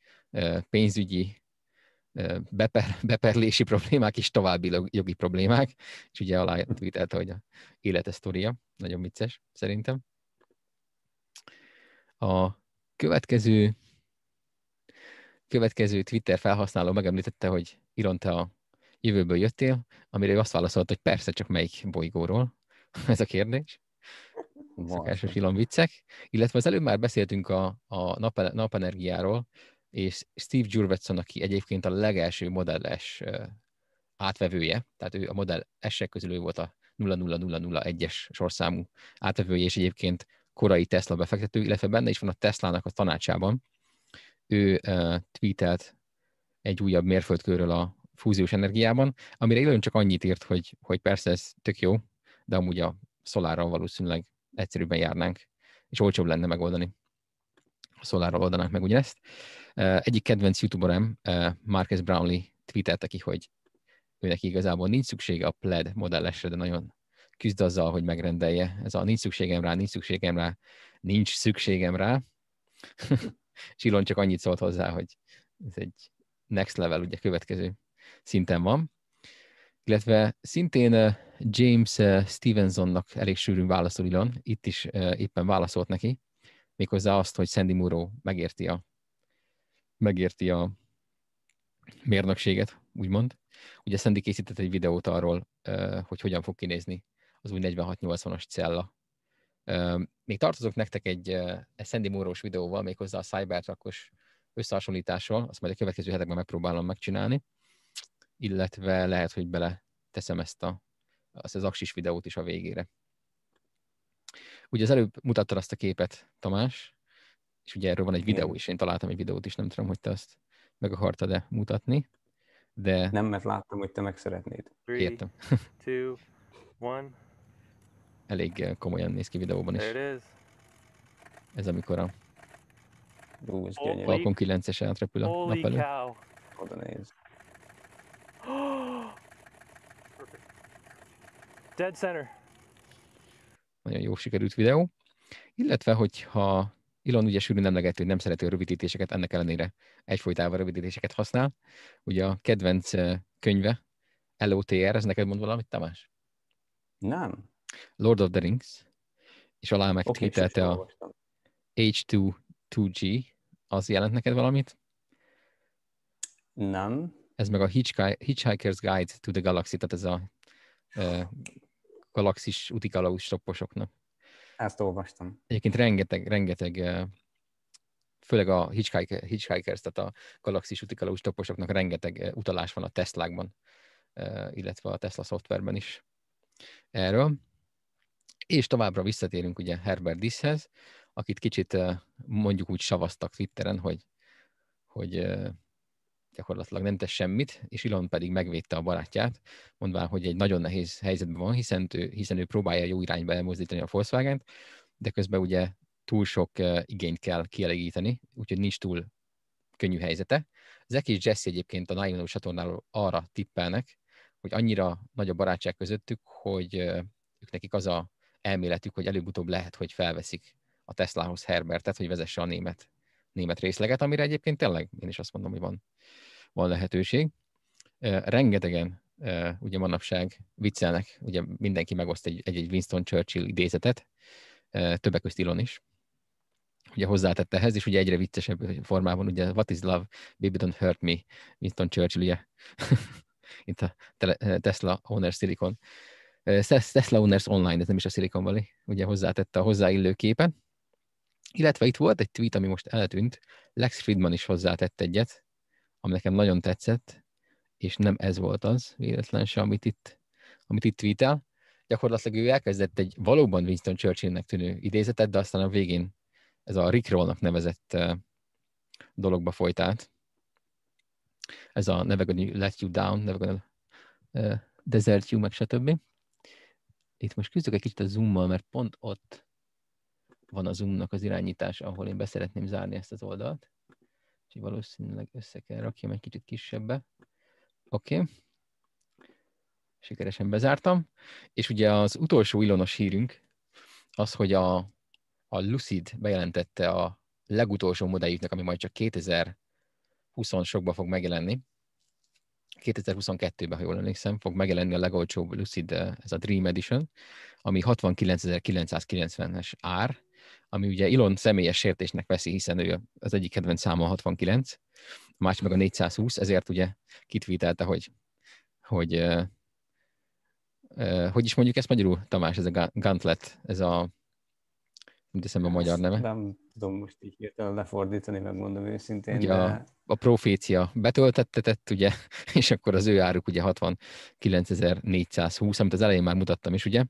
Speaker 1: pénzügyi beper, beperlési problémák és további jogi problémák, és ugye alá tweetelte, hogy a élete sztoria, nagyon vicces szerintem. A következő következő Twitter felhasználó megemlítette, hogy Iron, te a jövőből jöttél, amire ő azt válaszolt, hogy persze, csak melyik bolygóról? Ez a kérdés. első Ilan viccek. Illetve az előbb már beszéltünk a, a nap, napenergiáról, és Steve Jurvetson, aki egyébként a legelső modelles átvevője, tehát ő a modell s közül ő volt a 00001-es sorszámú átvevője, és egyébként korai Tesla befektető, illetve benne is van a Teslának a tanácsában. Ő tweetelt egy újabb mérföldkörről a fúziós energiában, amire Elon csak annyit írt, hogy, hogy persze ez tök jó, de amúgy a szolárral valószínűleg egyszerűbben járnánk, és olcsóbb lenne megoldani. A szolárral oldanánk meg ugyanezt. Uh, egyik kedvenc youtuberem, Marcus Brownlee tweetelte ki, hogy ő neki igazából nincs szüksége a pled modellesre, de nagyon küzd azzal, hogy megrendelje. Ez a nincs szükségem rá, nincs szükségem rá, nincs szükségem rá. Silon csak annyit szólt hozzá, hogy ez egy next level, ugye következő szinten van. Illetve szintén James Stevensonnak elég sűrűn válaszol Ilon, itt is éppen válaszolt neki, méghozzá azt, hogy Sandy Muro megérti a megérti a mérnökséget, úgymond. Ugye Szendi készített egy videót arról, hogy hogyan fog kinézni az új 4680-as cella. Még tartozok nektek egy, egy Szendi Mórós videóval, méghozzá a Cybertruckos összehasonlítással, azt majd a következő hetekben megpróbálom megcsinálni, illetve lehet, hogy bele teszem ezt a, az az aksis videót is a végére. Ugye az előbb mutattad azt a képet, Tamás, és ugye erről van egy videó is, én találtam egy videót is, nem tudom, hogy te azt meg akartad-e mutatni, de... Nem, mert láttam, hogy te meg szeretnéd. Értem. two, one. Elég eh, komolyan néz ki videóban is. Ez amikor a Falcon 9-es átrepül a nap elő. Oda néz. Dead center. Nagyon jó sikerült videó. Illetve, hogyha Ilon ugye sűrűn emlegeti, hogy nem szereti a rövidítéseket, ennek ellenére egyfolytában rövidítéseket használ. Ugye a kedvenc könyve, LOTR, ez neked mond valamit, Tamás? Nem. Lord of the Rings, és alá megtételte okay, a h 2 g az jelent neked valamit? Nem. Ez meg a Hitchhiker's Guide to the Galaxy, tehát ez a galaxis utikalauz stopposoknak.
Speaker 2: Ezt olvastam.
Speaker 1: Egyébként rengeteg, rengeteg főleg a hitchhiker, hitchhikers, tehát a galaxis utikalós toposoknak rengeteg utalás van a Teslákban, illetve a Tesla szoftverben is erről. És továbbra visszatérünk ugye Herbert Disshez, akit kicsit mondjuk úgy savaztak Twitteren, hogy, hogy gyakorlatilag nem tesz semmit, és Ilon pedig megvédte a barátját, mondván, hogy egy nagyon nehéz helyzetben van, hiszen ő, hiszen ő próbálja jó irányba elmozdítani a Volkswagen-t, de közben ugye túl sok eh, igényt kell kielégíteni, úgyhogy nincs túl könnyű helyzete. Zeki és Jesse egyébként a Nájvonó csatornáról arra tippelnek, hogy annyira nagy a barátság közöttük, hogy eh, ők nekik az a elméletük, hogy előbb-utóbb lehet, hogy felveszik a Teslahoz Herbertet, hogy vezesse a német német részleget, amire egyébként tényleg én is azt mondom, hogy van, van lehetőség. Rengetegen ugye manapság viccelnek, ugye mindenki megoszt egy-egy Winston Churchill idézetet, többek között Ilon is, ugye hozzátette ehhez, és ugye egyre viccesebb formában, ugye What is love, baby don't hurt me, Winston Churchill, ugye itt a Tesla Owners Silicon, Tesla Owners Online, ez nem is a Silicon Valley, ugye hozzátette a hozzáillő képen, illetve itt volt egy tweet, ami most eltűnt, Lex Friedman is hozzátett egyet, ami nekem nagyon tetszett, és nem ez volt az véletlen se, amit itt, amit itt tweetel. Gyakorlatilag ő elkezdett egy valóban Winston Churchillnek tűnő idézetet, de aztán a végén ez a Rickrollnak nevezett dologba folyt át. Ez a never gonna let you down, never gonna uh, desert you, meg stb. Itt most küzdök egy kicsit a zoommal, mert pont ott van a Zoomnak az irányítás, ahol én beszeretném zárni ezt az oldalt. Úgyhogy valószínűleg össze kell rakjam egy kicsit kisebbe. Oké. Okay. Sikeresen bezártam. És ugye az utolsó ilonos hírünk az, hogy a, a Lucid bejelentette a legutolsó modelljüknek, ami majd csak 2020 sokba fog megjelenni. 2022-ben, ha jól emlékszem, fog megjelenni a legolcsóbb Lucid, eh, ez a Dream Edition, ami 69.990-es ár, ami ugye Ilon személyes sértésnek veszi, hiszen ő az egyik kedvenc száma 69, a másik meg a 420, ezért ugye kitvítelte, hogy, hogy hogy, hogy is mondjuk ezt magyarul, Tamás, ez a gantlet, ez a mint a magyar neve.
Speaker 2: Nem tudom most így hirtelen lefordítani, megmondom őszintén. Ugye de... a,
Speaker 1: a profécia betöltettetett, ugye, és akkor az ő áruk ugye 69.420, amit az elején már mutattam is, ugye,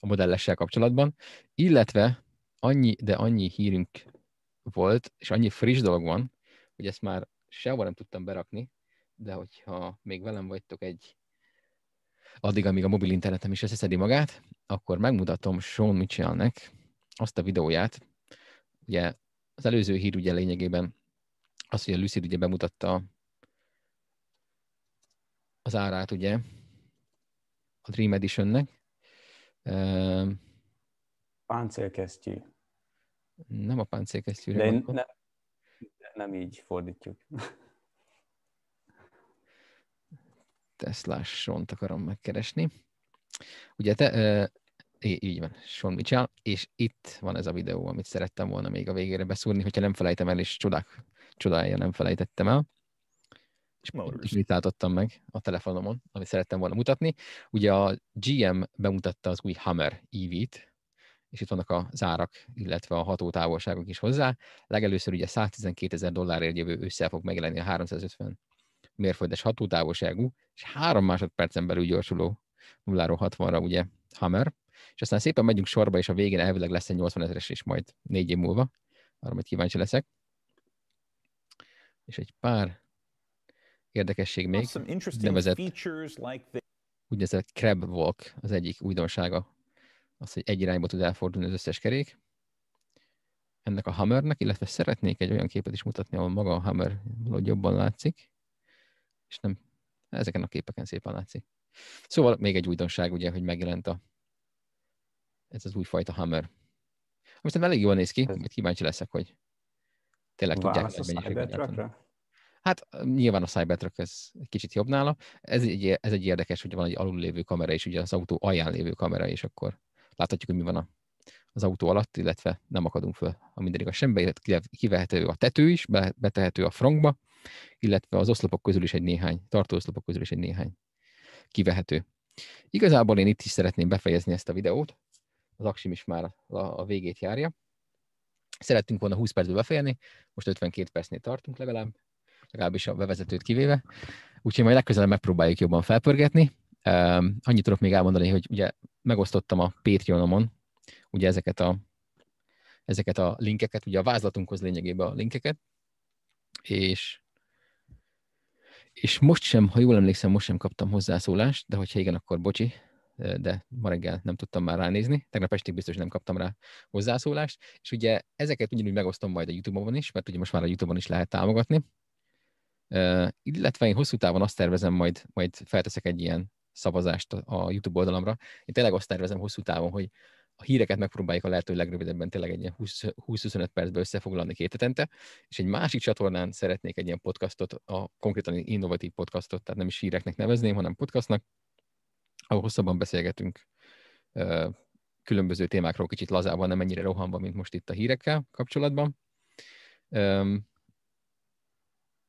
Speaker 1: a modellessel kapcsolatban, illetve annyi, de annyi hírünk volt, és annyi friss dolog van, hogy ezt már sehol nem tudtam berakni, de hogyha még velem vagytok egy addig, amíg a mobil internetem is összeszedi magát, akkor megmutatom Sean Mitchellnek azt a videóját. Ugye az előző hír ugye lényegében az, hogy a Lucid ugye bemutatta az árát ugye a Dream Editionnek.
Speaker 2: Páncélkesztyű. Nem a páncélkesztyűre. De Nem, ne, nem így fordítjuk.
Speaker 1: Teslás Sont akarom megkeresni. Ugye te, e, így van, Sean Mitchell, és itt van ez a videó, amit szerettem volna még a végére beszúrni, hogyha nem felejtem el, és csodák, csodája nem felejtettem el. És vitáltottam meg a telefonomon, amit szerettem volna mutatni. Ugye a GM bemutatta az új Hammer EV-t, és itt vannak a zárak illetve a hatótávolságok is hozzá. Legelőször ugye 112 ezer dollárért jövő ősszel fog megjelenni a 350 mérföldes hatótávolságú, és három másodpercen belül gyorsuló 0 60-ra ugye Hammer, és aztán szépen megyünk sorba, és a végén elvileg lesz egy 80 ezeres is majd négy év múlva, arra majd kíváncsi leszek. És egy pár érdekesség még, nevezett úgynevezett Crab Walk az egyik újdonsága az, hogy egy irányba tud elfordulni az összes kerék. Ennek a Hammernek, illetve szeretnék egy olyan képet is mutatni, ahol maga a Hammer valahogy jobban látszik, és nem ezeken a képeken szépen látszik. Szóval még egy újdonság, ugye, hogy megjelent a, ez az újfajta Hammer. Ami szerintem elég jól néz ki, majd kíváncsi leszek, hogy tényleg tudják. Válasz a Cybertruckra? Hát nyilván a Cybertruck ez egy kicsit jobb nála. Ez egy, ez egy érdekes, hogy van egy alul lévő kamera, és ugye az autó alján lévő kamera, és akkor láthatjuk, hogy mi van a, az autó alatt, illetve nem akadunk föl a mindenik a sembe, illetve kivehető a tető is, betehető a frankba, illetve az oszlopok közül is egy néhány, tartó oszlopok közül is egy néhány kivehető. Igazából én itt is szeretném befejezni ezt a videót, az aksim is már a, a végét járja. Szerettünk volna 20 percből befejezni, most 52 percnél tartunk legalább, legalábbis a bevezetőt kivéve. Úgyhogy majd legközelebb megpróbáljuk jobban felpörgetni. Um, annyit tudok még elmondani, hogy ugye megosztottam a Patreonomon ugye ezeket a, ezeket a linkeket, ugye a vázlatunkhoz lényegében a linkeket, és és most sem, ha jól emlékszem, most sem kaptam hozzászólást, de hogyha igen, akkor bocsi, de ma reggel nem tudtam már ránézni, tegnap estig biztos nem kaptam rá hozzászólást, és ugye ezeket ugyanúgy megosztom majd a YouTube-on is, mert ugye most már a YouTube-on is lehet támogatni, Uh, illetve én hosszú távon azt tervezem, majd, majd felteszek egy ilyen szavazást a YouTube oldalamra. Én tényleg azt tervezem hosszú távon, hogy a híreket megpróbáljuk a lehető legrövidebben tényleg egy ilyen 20-25 percben összefoglalni két hetente, és egy másik csatornán szeretnék egy ilyen podcastot, a konkrétan innovatív podcastot, tehát nem is híreknek nevezném, hanem podcastnak, ahol hosszabban beszélgetünk különböző témákról, kicsit lazában, nem ennyire rohanva, mint most itt a hírekkel kapcsolatban.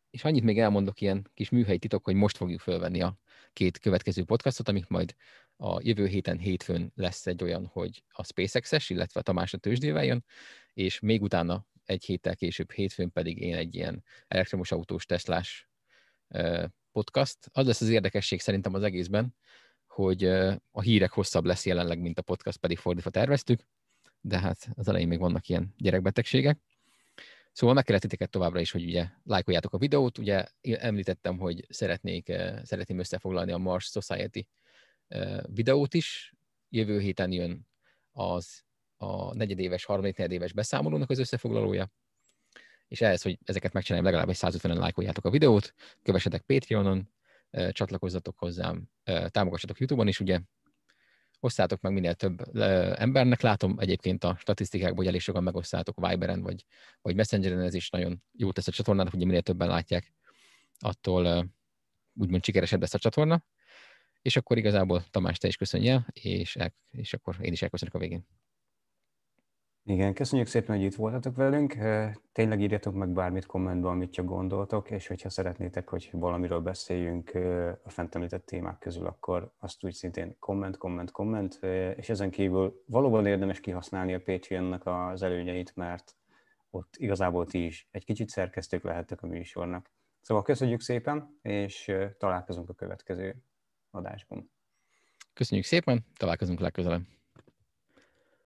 Speaker 1: És annyit még elmondok ilyen kis műhely titok, hogy most fogjuk fölvenni a két következő podcastot, amik majd a jövő héten hétfőn lesz egy olyan, hogy a SpaceX-es, illetve Tamás a tőzsdével jön, és még utána egy héttel később, hétfőn pedig én egy ilyen elektromos autós Teslás podcast. Az lesz az érdekesség szerintem az egészben, hogy a hírek hosszabb lesz jelenleg, mint a podcast, pedig fordítva terveztük, de hát az elején még vannak ilyen gyerekbetegségek. Szóval meg titeket továbbra is, hogy ugye lájkoljátok a videót. Ugye említettem, hogy szeretnék, eh, szeretném összefoglalni a Mars Society eh, videót is. Jövő héten jön az a negyedéves, harmadik negyedéves beszámolónak az összefoglalója, és ehhez, hogy ezeket megcsináljam, legalább egy 150-en lájkoljátok a videót, kövessetek Patreonon, eh, csatlakozzatok hozzám, támogassatok YouTube-on is, ugye osszátok meg minél több embernek. Látom egyébként a statisztikákból, hogy elég sokan megosztátok Viberen vagy, vagy Messengeren, ez is nagyon jó tesz a csatornának, hogy minél többen látják, attól úgymond sikeresebb lesz a csatorna. És akkor igazából Tamás, te is köszönjél, és, el, és akkor én is elköszönök a végén.
Speaker 2: Igen, köszönjük szépen, hogy itt voltatok velünk. Tényleg írjatok meg bármit kommentben, amit csak gondoltok, és hogyha szeretnétek, hogy valamiről beszéljünk a fent említett témák közül, akkor azt úgy szintén komment, komment, komment, és ezen kívül valóban érdemes kihasználni a Patreonnak az előnyeit, mert ott igazából ti is egy kicsit szerkesztők lehettek a műsornak. Szóval köszönjük szépen, és találkozunk a következő adásban.
Speaker 1: Köszönjük szépen, találkozunk legközelebb.